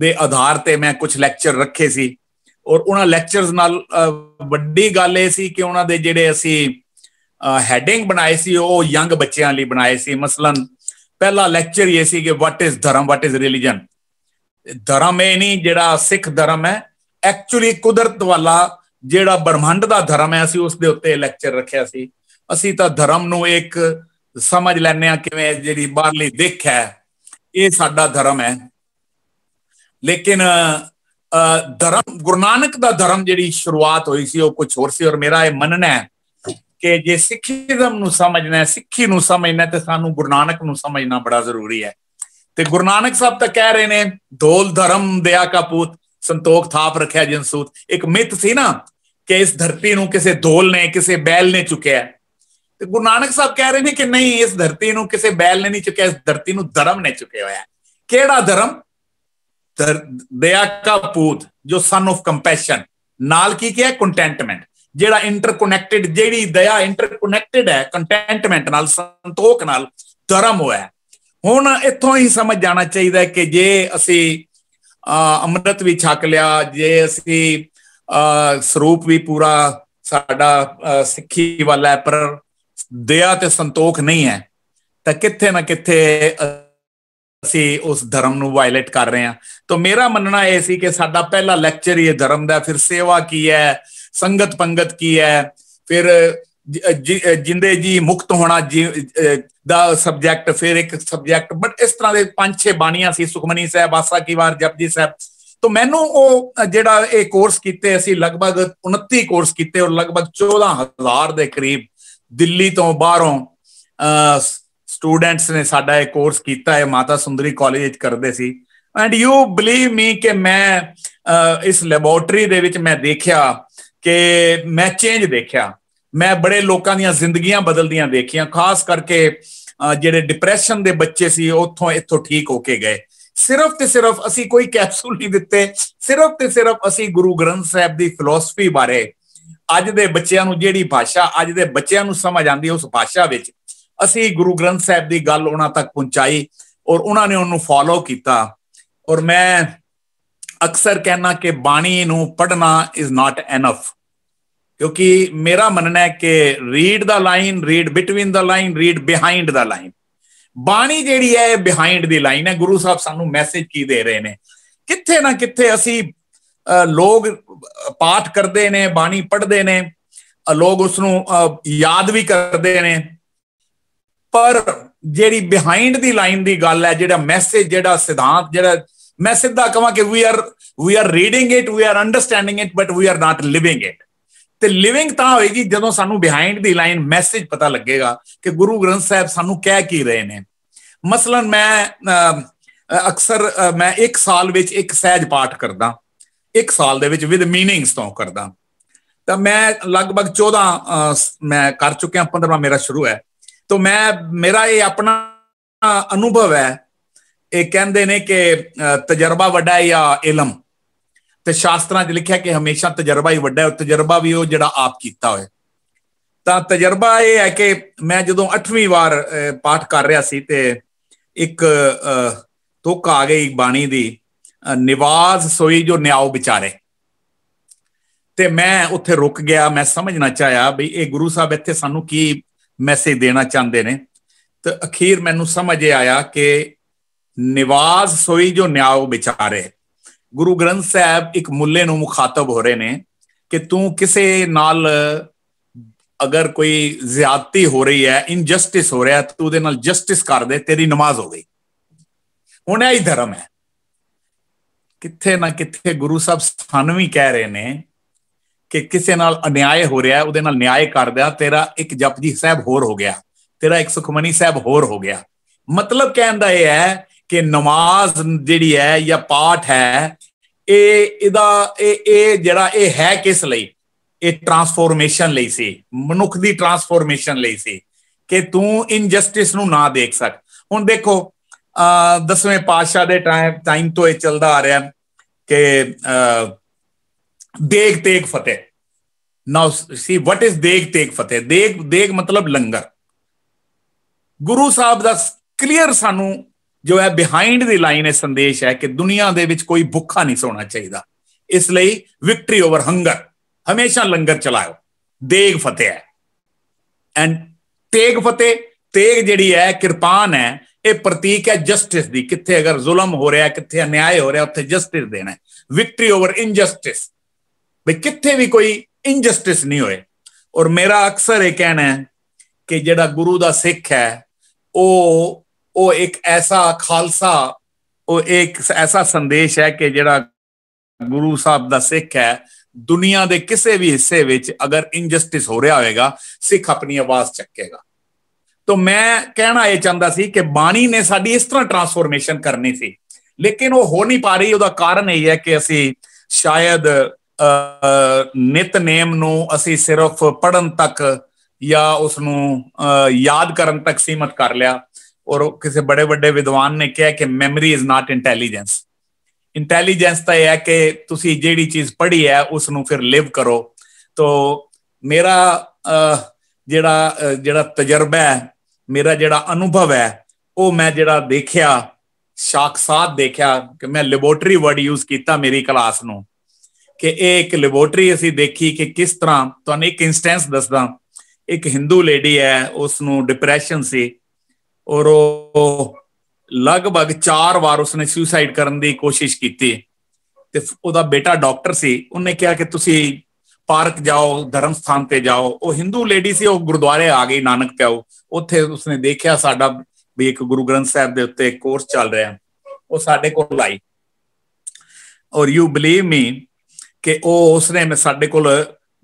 ਦੇ ਆਧਾਰ ਤੇ ਮੈਂ ਕੁਝ ਲੈਕਚਰ ਰੱਖੇ ਸੀ ਔਰ ਉਹਨਾਂ ਲੈਕਚਰਸ ਨਾਲ ਵੱਡੀ ਗੱਲ ਇਹ ਸੀ ਕਿ ਉਹਨਾਂ ਦੇ ਜਿਹੜੇ ਅਸੀਂ ਹੈਡਿੰਗ ਬਣਾਏ ਸੀ ਉਹ ਯੰਗ ਬੱਚਿਆਂ ਲਈ ਬਣਾਏ ਸੀ ਮਸਲਨ ਪਹਿਲਾ ਲੈਕਚਰ ਇਹ ਸੀ ਕਿ ਵਾਟ ਇਜ਼ ਧਰਮ ਵਾਟ ਇਜ਼ ਰਿਲੀਜੀਅਨ ਧਰਮ ਇਹ ਨਹੀਂ ਜਿਹੜਾ ਸਿੱਖ ਧਰਮ ਹੈ ਐਕਚੁਅਲੀ ਕੁਦਰਤ ਵਾਲਾ ਜਿਹੜਾ ਬ੍ਰਹਮੰਡ ਦਾ ਧਰਮ ਹੈ ਅਸੀਂ ਉਸ ਦੇ ਉੱਤੇ ਲੈਕਚਰ ਰੱਖਿਆ ਸੀ ਅਸੀਂ ਤਾਂ ਧਰਮ ਨੂੰ ਇੱਕ ਸਮਝ ਲੈਨੇ ਆ ਕਿਵੇਂ ਜਿਹੜੀ ਬਾਹਰਲੀ ਦਿੱਖ ਹੈ ਇਹ ਸਾਡਾ ਧਰਮ ਹੈ ਲੇਕਿਨ ਧਰਮ ਗੁਰੂ ਨਾਨਕ ਦਾ ਧਰਮ ਜਿਹੜੀ ਸ਼ੁਰੂਆਤ ਹੋਈ ਸੀ ਉਹ ਕੁਝ ਹੋਰ ਸੀ ਔਰ ਮੇਰਾ ਇਹ ਮੰਨਣਾ ਹੈ ਕਿ ਜੇ ਸਿੱਖੀਜ਼ਮ ਨੂੰ ਸਮਝਣਾ ਹੈ ਸਿੱਖੀ ਨੂੰ ਸਮਝਣਾ ਤੇ ਸਾਨੂੰ ਗੁਰੂ ਨਾਨਕ ਨੂੰ ਸਮਝਣਾ ਬੜਾ ਜ਼ਰੂਰੀ ਹੈ ਤੇ ਗੁਰੂ ਨਾਨਕ ਸਾਹਿਬ ਤਾਂ ਕਹਿ ਰਹੇ ਨੇ ਦੋਲ ਧਰਮ ਦਇਆ ਕਾ ਪੂਤ ਸੰਤੋਖ ਥਾਪ ਰੱਖਿਆ ਜਨਸੂਤ ਇੱਕ ਮਿੱਥ ਸੀ ਨਾ ਕਿ ਇਸ ਧਰਤੀ ਨੂੰ ਕਿਸੇ ਦੋਲ ਨੇ ਕਿਸੇ ਬੈਲ ਨੇ ਚੁੱਕਿਆ ਤੇ ਗੁਰੂ ਨਾਨਕ ਸਾਹਿਬ ਕਹਿ ਰਹੇ ਨੇ ਕਿ ਨਹੀਂ ਇਸ ਧਰਤੀ ਨੂੰ ਕਿਸੇ ਬੈਲ ਨੇ ਨਹੀਂ ਚੁੱਕਿਆ ਇਸ ਧਰਤੀ ਨੂੰ ਧਰਮ ਨੇ ਚੁੱਕਿਆ ਹੋਇਆ ਕਿਹੜਾ ਧਰਮ ਦਇਆ ਕਾ ਪੂਤ ਜੋ ਸਨ ਆਫ ਕੰਪੈਸ਼ਨ ਨਾਲ ਕੀ ਕਿਹਾ ਕੰਟੈਂਟਮੈਂਟ ਜਿਹੜਾ ਇੰਟਰਕਨੈਕਟਡ ਜਿਹੜੀ ਦਇਆ ਇੰਟਰਕਨੈਕਟਡ ਹੈ ਕੰਟੈਂਟਮੈਂਟ ਨਾਲ ਸੰਤੋਖ ਨਾਲ ਧਰਮ ਹੋਇਆ ਹੁਣ ਇੱਥੋਂ ਹੀ ਸਮਝ ਜਾਣਾ ਚਾਹੀਦਾ ਹੈ ਕਿ ਜੇ ਅਸੀਂ ਅੰਮ੍ਰਿਤ ਵੀ ਛਕ ਲਿਆ ਜੇ ਅਸੀਂ ਸਰੂਪ ਵੀ ਪੂਰਾ ਸਾਡਾ ਸਿੱਖੀ ਵਾਲਾ ਹੈ ਪਰ ਦਇਆ ਤੇ ਸੰਤੋਖ ਨਹੀਂ ਹੈ ਤਾਂ ਕਿੱਥੇ ਨਾ ਕਿੱਥੇ ਅਸੀਂ ਉਸ ਧਰਮ ਨੂੰ ਵਾਇਲੇਟ ਕਰ ਰਹੇ ਹਾਂ ਤਾਂ ਮੇਰਾ ਮੰਨਣਾ ਇਹ ਸੀ ਕਿ ਸਾਡਾ ਪਹਿਲਾ ਲੈਕਚਰ ਇਹ ਧਰਮ ਦਾ ਫਿਰ ਸੇਵਾ ਕੀ ਹੈ ਸੰਗਤ ਪੰਗਤ ਕੀ ਹੈ ਫਿਰ ਜਿੰਦੇ ਜੀ ਮੁਕਤ ਹੋਣਾ ਦਾ ਸਬਜੈਕਟ ਫਿਰ ਇੱਕ ਸਬਜੈਕਟ ਬਟ ਇਸ ਤਰ੍ਹਾਂ ਦੇ ਪੰਜ ਛੇ ਬਾਣੀਆਂ ਸੀ ਸੁਖਮਨੀ ਸਾਹਿਬ ਆਸਾ ਕੀ ਵਾਰ ਜਪਜੀ ਸਾਹਿਬ ਤੋਂ ਮੈਨੂੰ ਉਹ ਜਿਹੜਾ ਇਹ ਕੋਰਸ ਕੀਤੇ ਅਸੀਂ ਲਗਭਗ 29 ਕੋਰਸ ਕੀਤੇ ਔਰ ਲਗਭਗ 14000 ਦੇ ਕਰੀਬ ਦਿੱਲੀ ਤੋਂ ਬਾਹਰੋਂ ਸਟੂਡੈਂਟਸ ਨੇ ਸਾਡਾ ਇਹ ਕੋਰਸ ਕੀਤਾ ਹੈ ਮਾਤਾ ਸੁੰਦਰੀ ਕਾਲਜ ਵਿੱਚ ਕਰਦੇ ਸੀ ਐਂਡ ਯੂ ਬਲੀਵ ਮੀ ਕਿ ਮੈਂ ਇਸ ਲੈਬੋਰਟਰੀ ਦੇ ਵਿੱਚ ਮੈਂ ਦੇਖਿਆ ਕਿ ਮੈਂ ਚੇਂਜ ਦੇਖਿਆ ਮੈਂ ਬੜੇ ਲੋਕਾਂ ਦੀਆਂ ਜ਼ਿੰਦਗੀਆਂ ਬਦਲਦੀਆਂ ਦੇਖੀਆਂ ਖਾਸ ਕਰਕੇ ਜਿਹੜੇ ਡਿਪਰੈਸ਼ਨ ਦੇ ਬੱਚੇ ਸੀ ਉੱਥੋਂ ਇੱਥੋਂ ਠੀਕ ਹੋ ਕੇ ਗਏ ਸਿਰਫ ਤੇ ਸਿਰਫ ਅਸੀਂ ਕੋਈ ਕੈਪਸੂਲ ਨਹੀਂ ਦਿੱਤੇ ਸਿਰਫ ਤੇ ਸਿਰਫ ਅਸੀਂ ਗੁਰੂ ਗ੍ਰੰਥ ਸਾਹਿਬ ਦੀ ਫਿਲਾਸਫੀ ਬਾਰੇ ਅੱਜ ਦੇ ਬੱਚਿਆਂ ਨੂੰ ਜਿਹੜੀ ਭਾਸ਼ਾ ਅੱਜ ਦੇ ਬੱਚਿਆਂ ਨੂੰ ਸਮਝ ਆਂਦੀ ਉਸ ਭਾਸ਼ਾ ਵਿੱਚ ਅਸੀਂ ਗੁਰੂ ਗ੍ਰੰਥ ਸਾਹਿਬ ਦੀ ਗੱਲ ਉਹਨਾਂ ਤੱਕ ਪਹੁੰਚਾਈ ਔਰ ਉਹਨਾਂ ਨੇ ਉਹਨੂੰ ਫਾਲੋ ਕੀਤਾ ਔਰ ਮੈਂ ਅਕਸਰ ਕਹਿਣਾ ਕਿ ਬਾਣੀ ਨੂੰ ਪੜਨਾ ਇਜ਼ ਨਾਟ ਐਨਫ ਕਿਉਂਕਿ ਮੇਰਾ ਮੰਨਣਾ ਹੈ ਕਿ read the line read between the line read behind the line ਬਾਣੀ ਜਿਹੜੀ ਹੈ ਬਿਹਾਈਂਡ ਦੀ ਲਾਈਨ ਹੈ ਗੁਰੂ ਸਾਹਿਬ ਸਾਨੂੰ ਮੈਸੇਜ ਕੀ ਦੇ ਰਹੇ ਨੇ ਕਿੱਥੇ ਨਾ ਕਿੱਥੇ ਅਸੀਂ ਲੋਕ ਪਾਠ ਕਰਦੇ ਨੇ ਬਾਣੀ ਪੜ੍ਹਦੇ ਨੇ ਲੋਕ ਉਸ ਨੂੰ ਯਾਦ ਵੀ ਕਰਦੇ ਨੇ ਪਰ ਜਿਹੜੀ ਬਿਹਾਈਂਡ ਦੀ ਲਾਈਨ ਦੀ ਗੱਲ ਹੈ ਜਿਹੜਾ ਮੈਸੇਜ ਜਿਹੜਾ ਸਿਧਾਂਤ ਜਿਹੜਾ ਮੈਂ ਸਿੱਧਾ ਕਹਾਂ ਕਿ we are we are reading it we are understanding it but we are not living it ਤੇ ਲਿਵਿੰਗ ਤਾਂ ਹੋਏਗੀ ਜਦੋਂ ਸਾਨੂੰ ਬਿਹਾਈਂਡ ਦੀ ਲਾਈਨ ਮੈਸੇਜ ਪਤਾ ਲੱਗੇਗਾ ਕਿ ਗੁਰੂ ਗ੍ਰੰਥ ਸਾਹਿਬ ਸਾਨੂੰ ਕਹਿ ਕੀ ਰਹੇ ਨੇ ਮਸਲਨ ਮੈਂ ਅਕਸਰ ਮੈਂ 1 ਸਾਲ ਵਿੱਚ ਇੱਕ ਸਹਿਜ ਪਾਠ ਕਰਦਾ 1 ਸਾਲ ਦੇ ਵਿੱਚ ਵਿਦ ਮੀਨਿੰਗਸ ਤੋਂ ਕਰਦਾ ਤਾਂ ਮੈਂ ਲਗਭਗ 14 ਮੈਂ ਕਰ ਚੁੱਕਿਆ 15ਵਾਂ ਮੇਰਾ ਸ਼ੁਰੂ ਹੈ ਤਾਂ ਮੈਂ ਮੇਰਾ ਇਹ ਆਪਣਾ ਅਨੁਭਵ ਹੈ ਇਹ ਕਹਿੰਦੇ ਨੇ ਕਿ ਤਜਰਬਾ ਵੱਡਾ ਹੈ ਜਾਂ ਇਲਮ ਤੇ ਸ਼ਾਸਤਰਾਂ 'ਚ ਲਿਖਿਆ ਕਿ ਹਮੇਸ਼ਾ ਤਜਰਬਾ ਹੀ ਵੱਡਾ ਹੈ ਉਹ ਤਜਰਬਾ ਵੀ ਉਹ ਜਿਹੜਾ ਆਪ ਕੀਤਾ ਹੋਏ ਤਾਂ ਤਜਰਬਾ ਇਹ ਹੈ ਕਿ ਮੈਂ ਜਦੋਂ 8ਵੀਂ ਵਾਰ ਪਾਠ ਕਰ ਰਿਹਾ ਸੀ ਤੇ ਇੱਕ ਤੁਕ ਆ ਗਈ ਬਾਣੀ ਦੀ ਨਿਵਾਜ਼ ਸੋਈ ਜੋ ਨਿਆਉ ਵਿਚਾਰੇ ਤੇ ਮੈਂ ਉੱਥੇ ਰੁਕ ਗਿਆ ਮੈਂ ਸਮਝਣਾ ਚਾਹਿਆ ਵੀ ਇਹ ਗੁਰੂ ਸਾਹਿਬ ਇੱਥੇ ਸਾਨੂੰ ਕੀ ਮੈਸੇਜ ਦੇਣਾ ਚਾਹੁੰਦੇ ਨੇ ਤੇ ਅਖੀਰ ਮੈਨੂੰ ਸਮਝ ਆਇਆ ਕਿ ਨਿਵਾਸ ਸੋਈ ਜੋ ਨਿਆਉ ਵਿਚਾਰੇ ਗੁਰੂ ਗ੍ਰੰਥ ਸਾਹਿਬ ਇੱਕ ਮੁੱਲੇ ਨੂੰ ਮੁਖਾਤਬ ਹੋ ਰਹੇ ਨੇ ਕਿ ਤੂੰ ਕਿਸੇ ਨਾਲ ਅਗਰ ਕੋਈ ਜ਼ਿਆਦਤੀ ਹੋ ਰਹੀ ਹੈ ਇਨਜਸਟਿਸ ਹੋ ਰਿਹਾ ਤੂੰ ਉਹਦੇ ਨਾਲ ਜਸਟਿਸ ਕਰ ਦੇ ਤੇਰੀ ਨਮਾਜ਼ ਹੋ ਗਈ ਹੁਣ ਇਹ ਹੀ ਧਰਮ ਹੈ ਕਿੱਥੇ ਨਾ ਕਿੱਥੇ ਗੁਰੂ ਸਾਹਿਬ ਸਾਨੂੰ ਵੀ ਕਹਿ ਰਹੇ ਨੇ ਕਿ ਕਿਸੇ ਨਾਲ ਅਨਿਆਇ ਹੋ ਰਿਹਾ ਉਹਦੇ ਨਾਲ ਨਿਆਇ ਕਰ ਦਿਆ ਤੇਰਾ ਇੱਕ ਜਪਜੀ ਸਾਹਿਬ ਹੋਰ ਹੋ ਗਿਆ ਤੇਰਾ ਇੱਕ ਸੁਖਮਨੀ ਸਾਹਿਬ ਹੋਰ ਹੋ ਗਿਆ ਮਤਲਬ ਕਹਿੰਦਾ ਇਹ ਹੈ ਕਿ ਨਮਾਜ਼ ਜਿਹੜੀ ਹੈ ਜਾਂ ਪਾਠ ਹੈ ਇਹ ਇਹਦਾ ਇਹ ਇਹ ਜਿਹੜਾ ਇਹ ਹੈ ਕਿਸ ਲਈ ਇਹ ਟਰਾਂਸਫਾਰਮੇਸ਼ਨ ਲਈ ਸੀ ਮਨੁੱਖ ਦੀ ਟਰਾਂਸਫਾਰਮੇਸ਼ਨ ਲਈ ਸੀ ਕਿ ਤੂੰ ਇਨਜਸਟਿਸ ਨੂੰ ਨਾ ਦੇਖ ਸਕ ਹੁਣ ਦੇਖੋ ਅ ਦਸਵੇਂ ਪਾਤਸ਼ਾਹ ਦੇ ਟਾਈਮ ਟਾਈਮ ਤੋਂ ਇਹ ਚੱਲਦਾ ਆ ਰਿਹਾ ਕਿ ਦੇਖ ਤੇਗ ਫਤਿਹ ਨਾਉ ਸੀ ਵਾਟ ਇਜ਼ ਦੇਗ ਤੇਗ ਫਤਿਹ ਦੇਗ ਦੇਗ ਮਤਲਬ ਲੰਗਰ ਗੁਰੂ ਸਾਹਿਬ ਦਾ ਕਲੀਅਰ ਸਾਨੂੰ ਜੋ ਹੈ ਬਿਹਾਈਂਡ ਦੀ ਲਾਈਨ ਇਹ ਸੰਦੇਸ਼ ਹੈ ਕਿ ਦੁਨੀਆ ਦੇ ਵਿੱਚ ਕੋਈ ਭੁੱਖਾ ਨਹੀਂ ਸੋਣਾ ਚਾਹੀਦਾ ਇਸ ਲਈ ਵਿਕਟਰੀ ਓਵਰ ਹੰਗਰ ਹਮੇਸ਼ਾ ਲੰਗਰ ਚਲਾਓ ਦੇਗ ਫਤਿਹ ਹੈ ਐਂਡ ਤੇਗ ਫਤਿਹ ਤੇਗ ਜਿਹੜੀ ਹੈ ਕਿਰਪਾਨ ਹੈ ਇਹ ਪ੍ਰਤੀਕ ਹੈ ਜਸਟਿਸ ਦੀ ਕਿੱਥੇ ਅਗਰ ਜ਼ੁਲਮ ਹੋ ਰਿਹਾ ਕਿੱਥੇ ਅਨਿਆਏ ਹੋ ਰਿਹਾ ਉੱਥੇ ਜਸਟਿਸ ਦੇਣਾ ਹੈ ਵਿਕਟਰੀ ਓਵਰ ਇਨਜਸਟਿਸ ਵੀ ਕਿੱਥੇ ਵੀ ਕੋਈ ਇਨਜਸਟਿਸ ਨਹੀਂ ਹੋਏ ਔਰ ਮੇਰਾ ਅਕਸਰ ਇਹ ਕਹਿਣਾ ਹੈ ਕਿ ਜਿਹੜਾ ਗੁਰੂ ਦਾ ਸਿੱਖ ਹੈ ਉਹ ਉਹ ਇੱਕ ਐਸਾ ਖਾਲਸਾ ਉਹ ਇੱਕ ਐਸਾ ਸੰਦੇਸ਼ ਹੈ ਕਿ ਜਿਹੜਾ ਗੁਰੂ ਸਾਹਿਬ ਦਾ ਸਿੱਖ ਹੈ ਦੁਨੀਆ ਦੇ ਕਿਸੇ ਵੀ ਹਿੱਸੇ ਵਿੱਚ ਅਗਰ ਇਨਜਸਟਿਸ ਹੋ ਰਿਹਾ ਹੋਵੇਗਾ ਸਿੱਖ ਆਪਣੀ ਆਵਾਜ਼ ਚੱਕੇਗਾ ਤਾਂ ਮੈਂ ਕਹਿਣਾ ਇਹ ਚਾਹੁੰਦਾ ਸੀ ਕਿ ਬਾਣੀ ਨੇ ਸਾਡੀ ਇਸ ਤਰ੍ਹਾਂ ਟਰਾਂਸਫਾਰਮੇਸ਼ਨ ਕਰਨੀ ਸੀ ਲੇਕਿਨ ਉਹ ਹੋ ਨਹੀਂ ਪਾ ਰਹੀ ਉਹਦਾ ਕਾਰਨ ਇਹ ਹੈ ਕਿ ਅਸੀਂ ਸ਼ਾਇਦ ਨਿਤਨੇਮ ਨੂੰ ਅਸੀਂ ਸਿਰਫ ਪੜਨ ਤੱਕ ਜਾਂ ਉਸ ਨੂੰ ਯਾਦ ਕਰਨ ਤੱਕ ਸੀਮਤ ਕਰ ਲਿਆ ਔਰ ਕਿਸੇ ਬੜੇ ਵੱਡੇ ਵਿਦਵਾਨ ਨੇ ਕਿਹਾ ਕਿ memory is not intelligence intelligence ਤਾਂ ਇਹ ਹੈ ਕਿ ਤੁਸੀਂ ਜਿਹੜੀ ਚੀਜ਼ ਪੜ੍ਹੀ ਹੈ ਉਸ ਨੂੰ ਫਿਰ ਲਿਵ ਕਰੋ ਤੋਂ ਮੇਰਾ ਜਿਹੜਾ ਜਿਹੜਾ ਤਜਰਬਾ ਹੈ ਮੇਰਾ ਜਿਹੜਾ ਅਨੁਭਵ ਹੈ ਉਹ ਮੈਂ ਜਿਹੜਾ ਦੇਖਿਆ ਸ਼ਾਖਸਾਤ ਦੇਖਿਆ ਕਿ ਮੈਂ ਲੈਬੋਰਟਰੀ ਵਰਡ ਯੂਜ਼ ਕੀਤਾ ਮੇਰੀ ਕਲਾਸ ਨੂੰ ਕਿ ਇਹ ਇੱਕ ਲੈਬੋਰਟਰੀ ਅਸੀਂ ਦੇਖੀ ਕਿ ਕਿਸ ਤਰ੍ਹਾਂ ਤੁਹਾਨੂੰ ਇੱਕ ਇਨਸਟੈਂਸ ਦੱਸਦਾ ਇੱਕ ਹਿੰਦੂ ਲੇਡੀ ਹੈ ਉਸ ਨੂੰ ਡਿਪਰੈਸ਼ਨ ਸੀ ਔਰ ਉਹ ਲਗਭਗ 4 ਵਾਰ ਉਸਨੇ ਸੁਸਾਈਡ ਕਰਨ ਦੀ ਕੋਸ਼ਿਸ਼ ਕੀਤੀ ਤੇ ਉਹਦਾ ਬੇਟਾ ਡਾਕਟਰ ਸੀ ਉਹਨੇ ਕਿਹਾ ਕਿ ਤੁਸੀਂ ਪਾਰਕ ਜਾਓ ਧਰਮ ਸਥਾਨ ਤੇ ਜਾਓ ਉਹ ਹਿੰਦੂ ਲੇਡੀ ਸੀ ਉਹ ਗੁਰਦੁਆਰੇ ਆ ਗਈ ਨਾਨਕ ਪਿਆਉ ਉੱਥੇ ਉਸਨੇ ਦੇਖਿਆ ਸਾਡਾ ਵੀ ਇੱਕ ਗੁਰੂ ਗ੍ਰੰਥ ਸਾਹਿਬ ਦੇ ਉੱਤੇ ਕੋਰਸ ਚੱਲ ਰਿਹਾ ਉਹ ਸਾਡੇ ਕੋਲ ਆਈ ਔਰ ਯੂ ਬਲੀਵ ਮੀ ਕਿ ਉਹ ਉਸਨੇ ਸਾਡੇ ਕੋਲ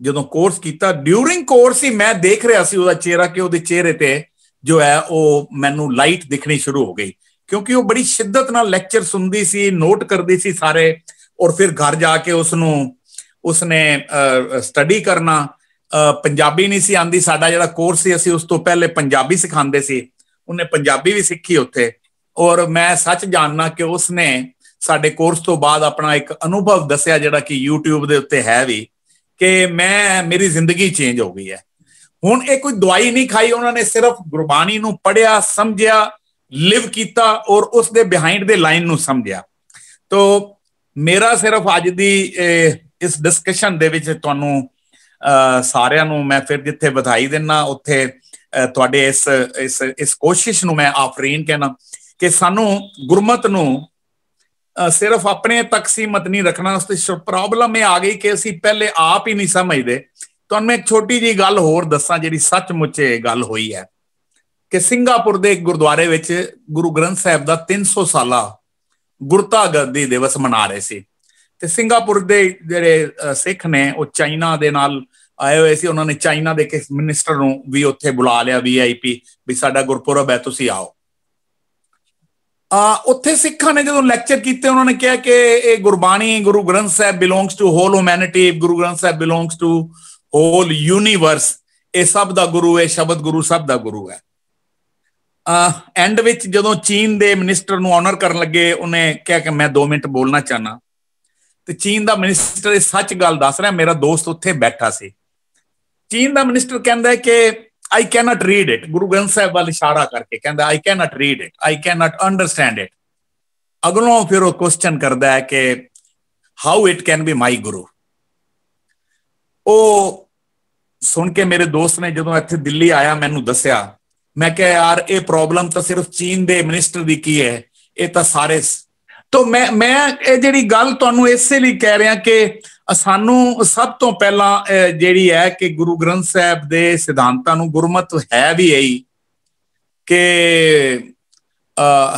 ਜਦੋਂ ਕੋਰਸ ਕੀਤਾ ਡਿਊਰਿੰਗ ਕੋਰਸ ਹੀ ਮੈਂ ਦੇਖ ਰਿਹਾ ਸੀ ਉਹਦਾ ਚਿਹਰਾ ਕਿ ਉਹਦੇ ਚਿਹਰੇ ਤੇ ਜੋ ਹੈ ਉਹ ਮੈਨੂੰ ਲਾਈਟ ਦਿਖਣੀ ਸ਼ੁਰੂ ਹੋ ਗਈ ਕਿਉਂਕਿ ਉਹ ਬੜੀ ਸ਼ਿੱਦਤ ਨਾਲ ਲੈਕਚਰ ਸੁਣਦੀ ਸੀ ਨੋਟ ਕਰਦੀ ਸੀ ਸਾਰੇ ਔਰ ਫਿਰ ਘਰ ਜਾ ਕੇ ਉਸ ਨੂੰ ਉਸਨੇ ਸਟੱਡੀ ਕਰਨਾ ਪੰਜਾਬੀ ਨਹੀਂ ਸੀ ਆਂਦੀ ਸਾਡਾ ਜਿਹੜਾ ਕੋਰਸ ਸੀ ਅਸੀਂ ਉਸ ਤੋਂ ਪਹਿਲੇ ਪੰਜਾਬੀ ਸਿਖਾਉਂਦੇ ਸੀ ਉਹਨੇ ਪੰਜਾਬੀ ਵੀ ਸਿੱਖੀ ਉੱਥੇ ਔਰ ਮੈਂ ਸੱਚ ਜਾਣਨਾ ਕਿ ਉਸਨੇ ਸਾਡੇ ਕੋਰਸ ਤੋਂ ਬਾਅਦ ਆਪਣਾ ਇੱਕ ਅਨੁਭਵ ਦੱਸਿਆ ਜਿਹੜਾ ਕਿ YouTube ਦੇ ਉੱਤੇ ਹੈ ਵੀ ਕਿ ਮੈਂ ਮੇਰੀ ਜ਼ਿੰਦਗੀ ਚੇਂਜ ਹੋ ਗਈ ਹੈ ਹੁਣ ਇਹ ਕੋਈ ਦਵਾਈ ਨਹੀਂ ਖਾਈ ਉਹਨਾਂ ਨੇ ਸਿਰਫ ਗੁਰਬਾਣੀ ਨੂੰ ਪੜਿਆ ਸਮਝਿਆ ਲਿਵ ਕੀਤਾ ਔਰ ਉਸ ਦੇ ਬਿਹਾਈਂਡ ਦੇ ਲਾਈਨ ਨੂੰ ਸਮਝਿਆ ਤੋ ਮੇਰਾ ਸਿਰਫ ਅੱਜ ਦੀ ਇਸ ਡਿਸਕਸ਼ਨ ਦੇ ਵਿੱਚ ਤੁਹਾਨੂੰ ਸਾਰਿਆਂ ਨੂੰ ਮੈਂ ਫਿਰ ਜਿੱਥੇ ਵਧਾਈ ਦੇਣਾ ਉੱਥੇ ਤੁਹਾਡੇ ਇਸ ਇਸ ਇਸ ਕੋਸ਼ਿਸ਼ ਨੂੰ ਮੈਂ ਆਫਰੀਨ ਕਹਿਣਾ ਕਿ ਸਾਨੂੰ ਗੁਰਮਤ ਨੂੰ ਸਿਰਫ ਆਪਣੇ ਤੱਕ ਸੀਮਤ ਨਹੀਂ ਰੱਖਣਾ ਉਸ ਤੇ ਪ੍ਰੋਬਲਮ ਇਹ ਆ ਗਈ ਕਿ ਅਸੀਂ ਪਹਿਲੇ ਆਪ ਹੀ ਨਹੀਂ ਸਮਝਦੇ ਤੁਹਾਨੂੰ ਮੈਂ ਇੱਕ ਛੋਟੀ ਜੀ ਗੱਲ ਹੋਰ ਦੱਸਾਂ ਜਿਹੜੀ ਸੱਚਮੁੱਚ ਗੱਲ ਹੋਈ ਹੈ ਕਿ ਸਿੰਗਾਪੁਰ ਦੇ ਇੱਕ ਗੁਰਦੁਆਰੇ ਵਿੱਚ ਗੁਰੂ ਗ੍ਰੰਥ ਸਾਹਿਬ ਦਾ 300 ਸਾਲਾ ਗੁਰਤਾ ਗੱਦੀ ਦਿਵਸ ਮਨਾ ਰਹੇ ਸੀ ਤੇ ਸਿੰਗਾਪੁਰ ਦੇ ਜਿਹੜੇ ਸਿੱਖ ਨੇ ਉਹ ਚਾਈਨਾ ਦੇ ਨਾਲ ਆਏ ਹੋਏ ਸੀ ਉਹਨਾਂ ਨੇ ਚਾਈਨਾ ਦੇ ਕਿਸ ਮਿਨਿਸਟਰ ਨੂੰ ਵੀ ਉੱਥੇ ਬੁਲਾ ਲਿਆ ਵੀਆਈਪੀ ਵੀ ਸਾਡਾ ਗੁਰਪੁਰਬ ਹੈ ਤੁਸੀਂ ਆਓ ਆ ਉੱਥੇ ਸਿੱਖਾਂ ਨੇ ਜਦੋਂ ਲੈਕਚਰ ਕੀਤੇ ਉਹਨਾਂ ਨੇ ਕਿਹਾ ਕਿ ਇਹ Gurbani Guru Granth Sahib belongs to whole humanity Guru Granth Sahib belongs to whole universe ਇਹ ਸਭ ਦਾ ਗੁਰੂ ਹੈ ਸ਼ਬਦ ਗੁਰੂ ਸਭ ਦਾ ਗੁਰੂ ਹੈ ਐਂਡ ਵਿੱਚ ਜਦੋਂ ਚੀਨ ਦੇ ਮਿਨਿਸਟਰ ਨੂੰ ਆਨਰ ਕਰਨ ਲੱਗੇ ਉਹਨੇ ਕਿਹਾ ਕਿ ਮੈਂ 2 ਮਿੰਟ ਬੋਲਣਾ ਚਾਹਨਾ ਤੇ ਚੀਨ ਦਾ ਮਿਨਿਸਟਰ ਇਹ ਸੱਚ ਗੱਲ ਦੱਸ ਰਿਹਾ ਮੇਰਾ ਦੋਸਤ ਉੱਥੇ ਬੈਠਾ ਸੀ ਚੀਨ ਦਾ ਮਿਨਿਸਟਰ ਕਹਿੰਦਾ ਹੈ ਕਿ I can't read it Guru Granth Sahib ਵੱਲ ਇਸ਼ਾਰਾ ਕਰਕੇ ਕਹਿੰਦਾ I can't read it I can't understand it ਅਗਲੋਂ ਫਿਰ ਉਹ ਕੁਐਸਚਨ ਕਰਦਾ ਹੈ ਕਿ how it can be my Guru ਉਹ ਸੁਣ ਕੇ ਮੇਰੇ ਦੋਸਤ ਨੇ ਜਦੋਂ ਇੱਥੇ ਦਿੱਲੀ ਆਇਆ ਮੈਨੂੰ ਦੱਸਿਆ ਮੈਂ ਕਿਹਾ ਯਾਰ ਇਹ ਪ੍ਰੋਬਲਮ ਤਾਂ ਸਿਰਫ ਚੀਨ ਦੇ ਮਿਨਿਸਟਰ ਦੀ ਕੀ ਹੈ ਇਹ ਤਾਂ ਸਾਰੇ ਤੋਂ ਮੈਂ ਮੈਂ ਇਹ ਜਿਹੜੀ ਗੱਲ ਤੁਹਾਨੂੰ ਇਸੇ ਲਈ ਕਹਿ ਰਿਹਾ ਕਿ ਸਾਨੂੰ ਸਭ ਤੋਂ ਪਹਿਲਾਂ ਜਿਹੜੀ ਹੈ ਕਿ ਗੁਰੂ ਗ੍ਰੰਥ ਸਾਹਿਬ ਦੇ ਸਿਧਾਂਤਾਂ ਨੂੰ ਗੁਰਮਤ ਹੈ ਵੀ ਹੈ ਕਿ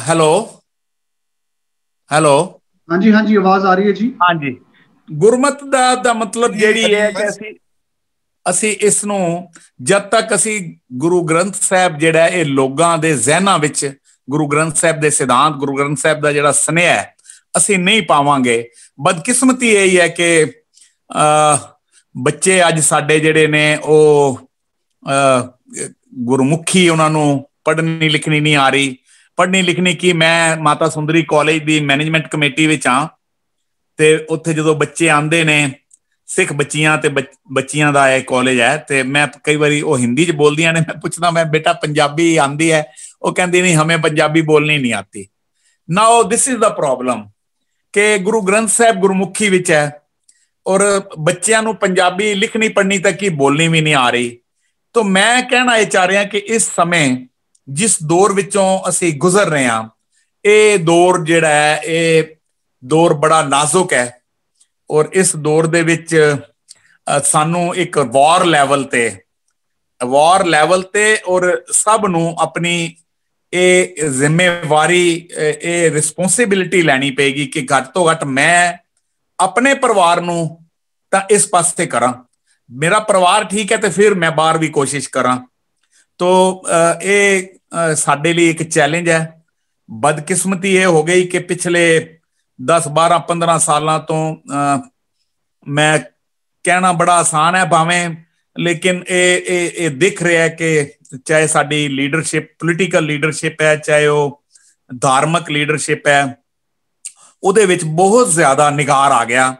ਹੈਲੋ ਹੈਲੋ ਹਾਂਜੀ ਹਾਂਜੀ ਆਵਾਜ਼ ਆ ਰਹੀ ਹੈ ਜੀ ਹਾਂਜੀ ਗੁਰਮਤ ਦਾ ਦਾ ਮਤਲਬ ਜਿਹੜੀ ਹੈ ਕਿ ਅਸੀਂ ਅਸੀਂ ਇਸ ਨੂੰ ਜਦ ਤੱਕ ਅਸੀਂ ਗੁਰੂ ਗ੍ਰੰਥ ਸਾਹਿਬ ਜਿਹੜਾ ਇਹ ਲੋਕਾਂ ਦੇ ਜ਼ਿਹਨਾਂ ਵਿੱਚ ਗੁਰੂ ਗ੍ਰੰਥ ਸਾਹਿਬ ਦੇ ਸਿਧਾਂਤ ਗੁਰੂ ਗ੍ਰੰਥ ਸਾਹਿਬ ਦਾ ਜਿਹੜਾ ਸਨੇਹ ਅਸੀਂ ਨਹੀਂ ਪਾਵਾਂਗੇ ਬਦਕਿਸਮਤੀ ਇਹ ਹੈ ਕਿ ਬੱਚੇ ਅੱਜ ਸਾਡੇ ਜਿਹੜੇ ਨੇ ਉਹ ਗੁਰਮੁਖੀ ਉਹਨਾਂ ਨੂੰ ਪੜ੍ਹਨੀ ਲਿਖਣੀ ਨਹੀਂ ਆ ਰਹੀ ਪੜ੍ਹਨੀ ਲਿਖਣੀ ਕੀ ਮੈਂ ਮਾਤਾ ਸੁੰਦਰੀ ਕਾਲਜ ਦੀ ਮੈਨੇਜਮੈਂਟ ਕਮੇਟੀ ਵਿੱਚ ਆ ਤੇ ਉੱਥੇ ਜਦੋਂ ਬੱਚੇ ਆਉਂਦੇ ਨੇ ਸਿੱਖ ਬੱਚੀਆਂ ਤੇ ਬੱਚੀਆਂ ਦਾ ਇਹ ਕਾਲਜ ਹੈ ਤੇ ਮੈਂ ਕਈ ਵਾਰੀ ਉਹ ਹਿੰਦੀ ਚ ਬੋਲਦੀਆਂ ਨੇ ਮੈਂ ਪੁੱਛਦਾ ਮੈਂ ਬੇਟਾ ਪੰਜਾਬੀ ਆਂਦੀ ਹੈ ਉਹ ਕਹਿੰਦੀ ਨਹੀਂ ਹਮੇ ਪੰਜਾਬੀ ਬੋਲਣੀ ਨਹੀਂ ਆਤੀ now this is the problem ਕਿ ਗੁਰੂ ਗ੍ਰੰਥ ਸਾਹਿਬ ਗੁਰਮੁਖੀ ਵਿੱਚ ਹੈ ਔਰ ਬੱਚਿਆਂ ਨੂੰ ਪੰਜਾਬੀ ਲਿਖਣੀ ਪੜਨੀ ਤੱਕ ਹੀ ਬੋਲਣੀ ਵੀ ਨਹੀਂ ਆ ਰਹੀ ਤੋਂ ਮੈਂ ਕਹਿਣਾ ਇਹ ਚਾਹ ਰਿਹਾ ਕਿ ਇਸ ਸਮੇਂ ਜਿਸ ਦੌਰ ਵਿੱਚੋਂ ਅਸੀਂ ਗੁਜ਼ਰ ਰਹੇ ਹਾਂ ਇਹ ਦੌਰ ਜਿਹੜਾ ਹੈ ਇਹ ਦੌਰ ਬੜਾ ਨਾਜ਼ੁਕ ਹੈ ਔਰ ਇਸ ਦੌਰ ਦੇ ਵਿੱਚ ਸਾਨੂੰ ਇੱਕ ਵਾਰ ਲੈਵਲ ਤੇ ਵਾਰ ਲੈਵਲ ਤੇ ਔਰ ਸਭ ਨੂੰ ਆਪਣੀ ਇਹ ਜ਼ਿੰਮੇਵਾਰੀ ਇਹ ਰਿਸਪੌਂਸਿਬਿਲਟੀ ਲੈਣੀ ਪਏਗੀ ਕਿ ਘੱਟ ਤੋਂ ਘੱਟ ਮੈਂ ਆਪਣੇ ਪਰਿਵਾਰ ਨੂੰ ਤਾਂ ਇਸ ਪਾਸੇ ਕਰਾਂ ਮੇਰਾ ਪਰਿਵਾਰ ਠੀਕ ਹੈ ਤੇ ਫਿਰ ਮੈਂ ਬਾਹਰ ਵੀ ਕੋਸ਼ਿਸ਼ ਕਰਾਂ ਤੋ ਇਹ ਸਾਡੇ ਲਈ ਇੱਕ ਚੈਲੰਜ ਹੈ ਬਦਕਿਸਮਤੀ ਇਹ ਹੋ ਗਈ ਕਿ ਪਿਛਲੇ 10 12 15 ਸਾਲਾਂ ਤੋਂ ਮੈਂ ਕਹਿਣਾ ਬੜਾ ਆਸਾਨ ਹੈ ਭਾਵੇਂ ਲੇਕਿਨ ਇਹ ਇਹ ਇਹ ਦਿਖ ਰਿਹਾ ਹੈ ਕਿ ਚਾਹੇ ਸਾਡੀ ਲੀਡਰਸ਼ਿਪ ਪੋਲੀਟੀਕਲ ਲੀਡਰਸ਼ਿਪ ਹੈ ਚਾਹੇ ਉਹ ਧਾਰਮਿਕ ਲੀਡਰਸ਼ਿਪ ਹੈ ਉਹਦੇ ਵਿੱਚ ਬਹੁਤ ਜ਼ਿਆਦਾ ਨਿਗਾਰ ਆ ਗਿਆ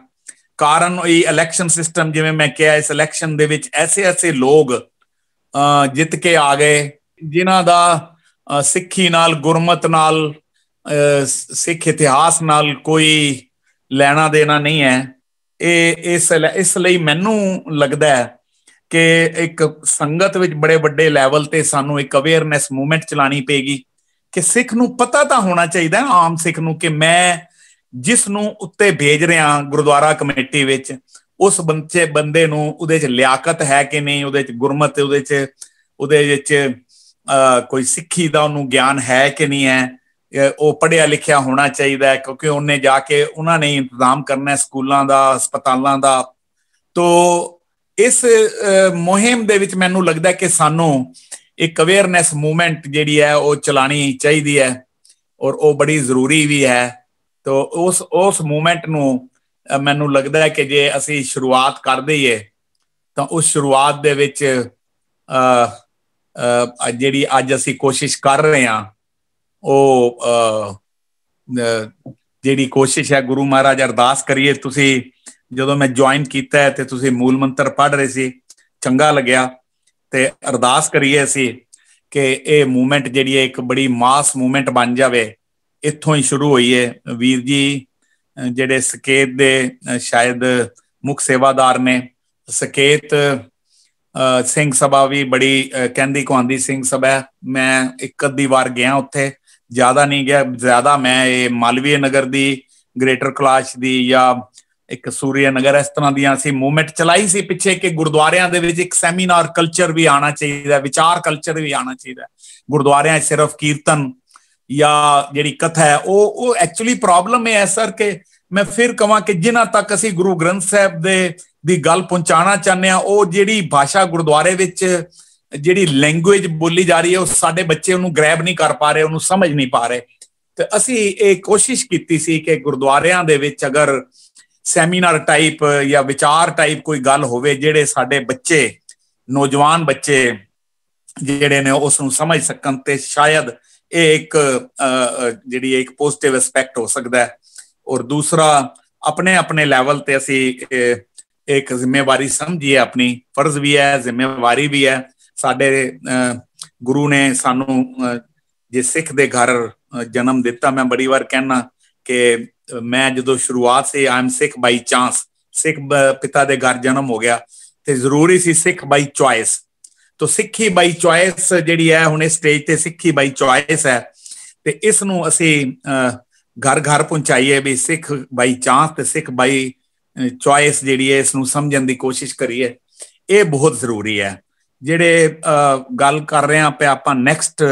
ਕਾਰਨ ਇਹ ਇਲੈਕਸ਼ਨ ਸਿਸਟਮ ਜਿਵੇਂ ਮੈਂ ਕਿਹਾ ਇਸ ਇਲੈਕਸ਼ਨ ਦੇ ਵਿੱਚ ਐਸੇ ਐਸੇ ਲੋਕ ਜਿੱਤ ਕੇ ਆ ਗਏ ਜਿਨ੍ਹਾਂ ਦਾ ਸਿੱਖੀ ਨਾਲ ਗੁਰਮਤ ਨਾਲ ਸਿੱਖ ਇਤਿਹਾਸ ਨਾਲ ਕੋਈ ਲੈਣਾ ਦੇਣਾ ਨਹੀਂ ਹੈ ਇਹ ਇਸ ਇਸ ਲਈ ਮੈਨੂੰ ਲੱਗਦਾ ਹੈ ਕਿ ਇੱਕ ਸੰਗਤ ਵਿੱਚ ਬੜੇ ਵੱਡੇ ਲੈਵਲ ਤੇ ਸਾਨੂੰ ਇੱਕ ਅਵੇਅਰਨੈਸ ਮੂਵਮੈਂਟ ਚਲਾਣੀ ਪਏਗੀ ਕਿ ਸਿੱਖ ਨੂੰ ਪਤਾ ਤਾਂ ਹੋਣਾ ਚਾਹੀਦਾ ਹੈ ਆਮ ਸਿੱਖ ਨੂੰ ਕਿ ਮੈਂ ਜਿਸ ਨੂੰ ਉੱਤੇ ਭੇਜ ਰਿਹਾ ਗੁਰਦੁਆਰਾ ਕਮੇਟੀ ਵਿੱਚ ਉਸ ਬੰਦੇ ਬੰਦੇ ਨੂੰ ਉਹਦੇ 'ਚ ਲਿਆਕਤ ਹੈ ਕਿ ਨਹੀਂ ਉਹਦੇ 'ਚ ਗੁਰਮਤ ਉਹਦੇ 'ਚ ਉਹਦੇ ਵਿੱਚ ਕੋਈ ਸਿੱਖੀ ਦਾ ਉਹਨੂੰ ਗਿਆਨ ਹੈ ਕਿ ਨਹੀਂ ਹੈ ਉਹ ਪੜਿਆ ਲਿਖਿਆ ਹੋਣਾ ਚਾਹੀਦਾ ਹੈ ਕਿਉਂਕਿ ਉਹਨੇ ਜਾ ਕੇ ਉਹਨਾਂ ਨੇ ਇੰਤਜ਼ਾਮ ਕਰਨਾ ਹੈ ਸਕੂਲਾਂ ਦਾ ਹਸਪਤਾਲਾਂ ਦਾ ਤੋਂ ਇਸ ਮੁਹਿੰਮ ਦੇ ਵਿੱਚ ਮੈਨੂੰ ਲੱਗਦਾ ਕਿ ਸਾਨੂੰ ਇੱਕ ਅਵੇਅਰਨੈਸ ਮੂਵਮੈਂਟ ਜਿਹੜੀ ਹੈ ਉਹ ਚਲਾਣੀ ਚਾਹੀਦੀ ਹੈ ਔਰ ਉਹ ਬੜੀ ਜ਼ਰੂਰੀ ਵੀ ਹੈ ਤੋਂ ਉਸ ਉਸ ਮੂਵਮੈਂਟ ਨੂੰ ਮੈਨੂੰ ਲੱਗਦਾ ਹੈ ਕਿ ਜੇ ਅਸੀਂ ਸ਼ੁਰੂਆਤ ਕਰ ਦਈਏ ਤਾਂ ਉਸ ਸ਼ੁਰੂਆਤ ਦੇ ਵਿੱਚ ਅ ਜਿਹੜੀ ਅੱਜ ਅਸੀਂ ਕੋਸ਼ਿਸ਼ ਕਰ ਰਹੇ ਹਾਂ ਉਹ ਜਿਹੜੀ ਕੋਸ਼ਿਸ਼ ਹੈ ਗੁਰੂ ਮਹਾਰਾਜ ਅਰਦਾਸ ਕਰੀਏ ਤੁਸੀਂ ਜਦੋਂ ਮੈਂ ਜੁਆਇਨ ਕੀਤਾ ਤੇ ਤੁਸੀਂ ਮੂਲ ਮੰਤਰ ਪੜ੍ਹ ਰਹੇ ਸੀ ਚੰਗਾ ਲੱਗਿਆ ਤੇ ਅਰਦਾਸ ਕਰੀਏ ਸੀ ਕਿ ਇਹ ਮੂਵਮੈਂਟ ਜਿਹੜੀ ਹੈ ਇੱਕ ਬੜੀ ਮਾਸ ਮੂਵਮੈਂਟ ਬਣ ਜਾਵੇ ਇੱਥੋਂ ਹੀ ਸ਼ੁਰੂ ਹੋਈ ਹੈ ਵੀਰ ਜੀ ਜਿਹੜੇ ਸਕੇਤ ਦੇ ਸ਼ਾਇਦ ਮੁਖ ਸੇਵਾਦਾਰ ਨੇ ਸਕੇਤ ਸਿੰਘ ਸਭਾ ਵੀ ਬੜੀ ਕਹਿੰਦੀ ਕੁਆਂਦੀ ਸਿੰਘ ਸਭਾ ਮੈਂ ਇੱਕ ਅੱਧੀ ਵਾਰ ਗਿਆ ਉੱਥੇ ਜ਼ਿਆਦਾ ਨਹੀਂ ਗਿਆ ਜ਼ਿਆਦਾ ਮੈਂ ਇਹ ਮਾਲਵੀਏ ਨਗਰ ਦੀ ਗ੍ਰੇਟਰ ਕਲਾਸ਼ ਦੀ ਜਾਂ ਇੱਕ ਸੂਰਿਆ ਨਗਰ ਇਸ ਤਰ੍ਹਾਂ ਦੀਆਂ ਅਸੀਂ ਮੂਵਮੈਂਟ ਚਲਾਈ ਸੀ ਪਿੱਛੇ ਕਿ ਗੁਰਦੁਆਰਿਆਂ ਦੇ ਵਿੱਚ ਇੱਕ ਸੈਮੀਨਾਰ ਕਲਚਰ ਵੀ ਆਣਾ ਚਾਹੀਦਾ ਵਿਚਾਰ ਕਲਚਰ ਵੀ ਆਣਾ ਚਾਹੀਦਾ ਗੁਰਦੁਆਰਿਆਂ ਸਿਰਫ ਕੀਰਤਨ ਜਾਂ ਜਿਹੜੀ ਕਥਾ ਹੈ ਉਹ ਉਹ ਐਕਚੁਅਲੀ ਪ੍ਰੋਬਲਮ ਹੈ ਸਰ ਕਿ ਮੈਂ ਫਿਰ ਕਹਾਂ ਕਿ ਜਿਨ੍ਹਾਂ ਤੱਕ ਅਸੀਂ ਗੁਰੂ ਗ੍ਰੰਥ ਸਾਹਿਬ ਦੇ ਦੀ ਗੱਲ ਪਹੁੰਚਾਣਾ ਚਾਹੁੰਦੇ ਆ ਉਹ ਜਿਹੜੀ ਭਾਸ਼ਾ ਗੁਰਦੁਆਰੇ ਵਿੱਚ ਜਿਹੜੀ ਲੈਂਗੁਏਜ ਬੋਲੀ ਜਾ ਰਹੀ ਹੈ ਉਹ ਸਾਡੇ ਬੱਚੇ ਉਹਨੂੰ ਗ੍ਰੈਬ ਨਹੀਂ ਕਰ ਪਾ ਰਹੇ ਉਹਨੂੰ ਸਮਝ ਨਹੀਂ ਪਾ ਰਹੇ ਤੇ ਅਸੀਂ ਇਹ ਕੋਸ਼ਿਸ਼ ਕੀਤੀ ਸੀ ਕਿ ਗੁਰਦੁਆਰਿਆਂ ਦੇ ਵਿੱਚ ਅਗਰ ਸੈਮੀਨਾਰ ਟਾਈਪ ਜਾਂ ਵਿਚਾਰ ਟਾਈਪ ਕੋਈ ਗੱਲ ਹੋਵੇ ਜਿਹੜੇ ਸਾਡੇ ਬੱਚੇ ਨੌਜਵਾਨ ਬੱਚੇ ਜਿਹੜੇ ਨੇ ਉਸ ਨੂੰ ਸਮਝ ਸਕਣ ਤੇ ਸ਼ਾਇਦ ਇਹ ਇੱਕ ਜਿਹੜੀ ਇੱਕ ਪੋਜ਼ਿਟਿਵ ਐਸਪੈਕਟ ਹੋ ਸਕਦਾ ਹੈ ਔਰ ਦੂਸਰਾ ਆਪਣੇ ਆਪਣੇ ਲੈਵਲ ਤੇ ਅਸੀਂ ਇੱਕ ਜ਼ਿੰਮੇਵਾਰੀ ਸਮਝੀਏ ਆਪਣੀ ਫਰਜ਼ ਵੀ ਹੈ ਜ਼ਿੰਮੇਵਾਰੀ ਵੀ ਹੈ ਸਾਡੇ ਗੁਰੂ ਨੇ ਸਾਨੂੰ ਜੇ ਸਿੱਖ ਦੇ ਘਰ ਜਨਮ ਦਿੱਤਾ ਮੈਂ ਬੜੀ ਵਾਰ ਕਹਿਣਾ ਕਿ ਮੈਂ ਜਦੋਂ ਸ਼ੁਰੂਆਤ ਸੇ ਆਮ ਸਿੱਖ ਬਾਈ ਚਾਂਸ ਸਿੱਖ ਪਿਤਾ ਦੇ ਘਰ ਜਨਮ ਹੋ ਗਿਆ ਤੇ ਜ਼ਰੂਰੀ ਸੀ ਸਿੱਖ ਬਾਈ ਚੁਆਇਸ ਤੋਂ ਸਿੱਖੀ ਬਾਈ ਚੁਆਇਸ ਜਿਹੜੀ ਹੈ ਹੁਣ ਇਸ ਸਟੇਜ ਤੇ ਸਿੱਖੀ ਬਾਈ ਚੁਆਇਸ ਹੈ ਤੇ ਇਸ ਨੂੰ ਅਸੀਂ ਘਰ ਘਰ ਪਹੁੰਚਾਈਏ ਵੀ ਸਿੱਖ ਬਾਈ ਚਾਂਸ ਤੇ ਸਿੱਖ ਬਾਈ ਚੁਆਇਸ ਜਿਹੜੀ ਹੈ ਇਸ ਨੂੰ ਸਮਝਣ ਦੀ ਕੋਸ਼ਿਸ਼ ਕਰੀਏ ਇਹ ਬਹੁਤ ਜ਼ਰੂਰੀ ਹੈ ਜਿਹੜੇ ਗੱਲ ਕਰ ਰਹੇ ਪਿਆ ਆਪਾਂ ਨੈਕਸਟ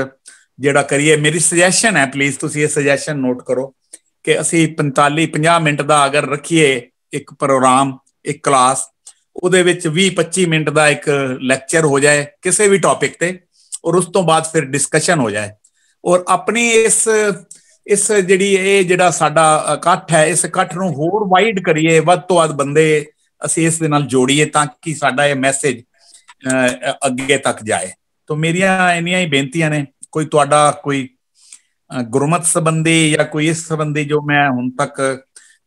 ਜਿਹੜਾ ਕਰੀਏ ਮੇਰੀ ਸੁਜੈਸ਼ਨ ਹੈ ਪਲੀਜ਼ ਤੁਸੀਂ ਇਹ ਸੁਜੈਸ਼ਨ ਨੋਟ ਕਰੋ ਕਿ ਅਸੀਂ 45 50 ਮਿੰਟ ਦਾ ਅਗਰ ਰੱਖੀਏ ਇੱਕ ਪ੍ਰੋਗਰਾਮ ਇੱਕ ਕਲਾਸ ਉਹਦੇ ਵਿੱਚ 20 25 ਮਿੰਟ ਦਾ ਇੱਕ ਲੈਕਚਰ ਹੋ ਜਾਏ ਕਿਸੇ ਵੀ ਟੌਪਿਕ ਤੇ ਔਰ ਉਸ ਤੋਂ ਬਾਅਦ ਫਿਰ ਡਿਸਕਸ਼ਨ ਹੋ ਜਾਏ ਔਰ ਆਪਣੀ ਇਸ ਇਸ ਜਿਹੜੀ ਇਹ ਜਿਹੜਾ ਸਾਡਾ ਇਕੱਠ ਹੈ ਇਸ ਇਕੱਠ ਨੂੰ ਹੋਰ ਵਾਈਡ ਕਰੀਏ ਵੱਧ ਤੋਂ ਵੱਧ ਬੰਦੇ ਅਸੀਂ ਇਸ ਦੇ ਨਾਲ ਜੋੜੀਏ ਤਾਂ ਕਿ ਸਾਡਾ ਇਹ ਮੈਸੇਜ ਅੱਗੇ ਤੱਕ ਜਾਏ ਤੋਂ ਮੇਰੀਆਂ ਇੰਨੀਆਂ ਹੀ ਬੇਨਤੀਆਂ ਨੇ ਕੋਈ ਤੁਹਾਡਾ ਕੋਈ ਗੁਰਮਤ ਸੰਬੰਧੀ ਜਾਂ ਕੋਈ ਇਸ ਸੰਬੰਧੀ ਜੋ ਮੈਂ ਹੁਣ ਤੱਕ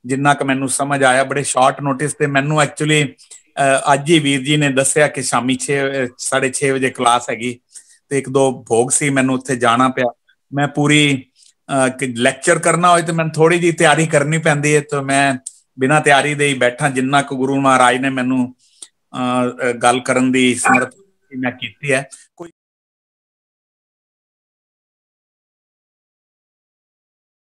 ਜਿੰਨਾ ਕ ਮੈਨੂੰ ਸਮਝ ਆਇਆ ਬੜੇ ਸ਼ਾਰਟ ਨੋਟਿਸ ਤੇ ਮੈਨੂੰ ਐਕਚੁਅਲੀ ਅੱਜ ਹੀ ਵੀਰ ਜੀ ਨੇ ਦੱਸਿਆ ਕਿ ਸ਼ਾਮੀ 6 6:30 ਵਜੇ ਕਲਾਸ ਹੈਗੀ ਤੇ ਇੱਕ ਦੋ ਭੋਗ ਸੀ ਮੈਨੂੰ ਉੱਥੇ ਜਾਣਾ ਪਿਆ ਮੈਂ ਪੂਰੀ ਲੈਕਚਰ ਕਰਨਾ ਹੋਏ ਤੇ ਮੈਨੂੰ ਥੋੜੀ ਜੀ ਤਿਆਰੀ ਕਰਨੀ ਪੈਂਦੀ ਹੈ ਤੇ ਮੈਂ ਬਿਨਾ ਤਿਆਰੀ ਦੇ ਹੀ ਬੈਠਾ ਜਿੰਨਾ ਕ ਗੁਰੂ ਮਹਾਰਾਜ ਨੇ ਮੈਨੂੰ ਗੱਲ ਕਰਨ ਦੀ ਸਮਰੱਥ ਮੈਂ ਕੀਤੀ ਹੈ ਕੋਈ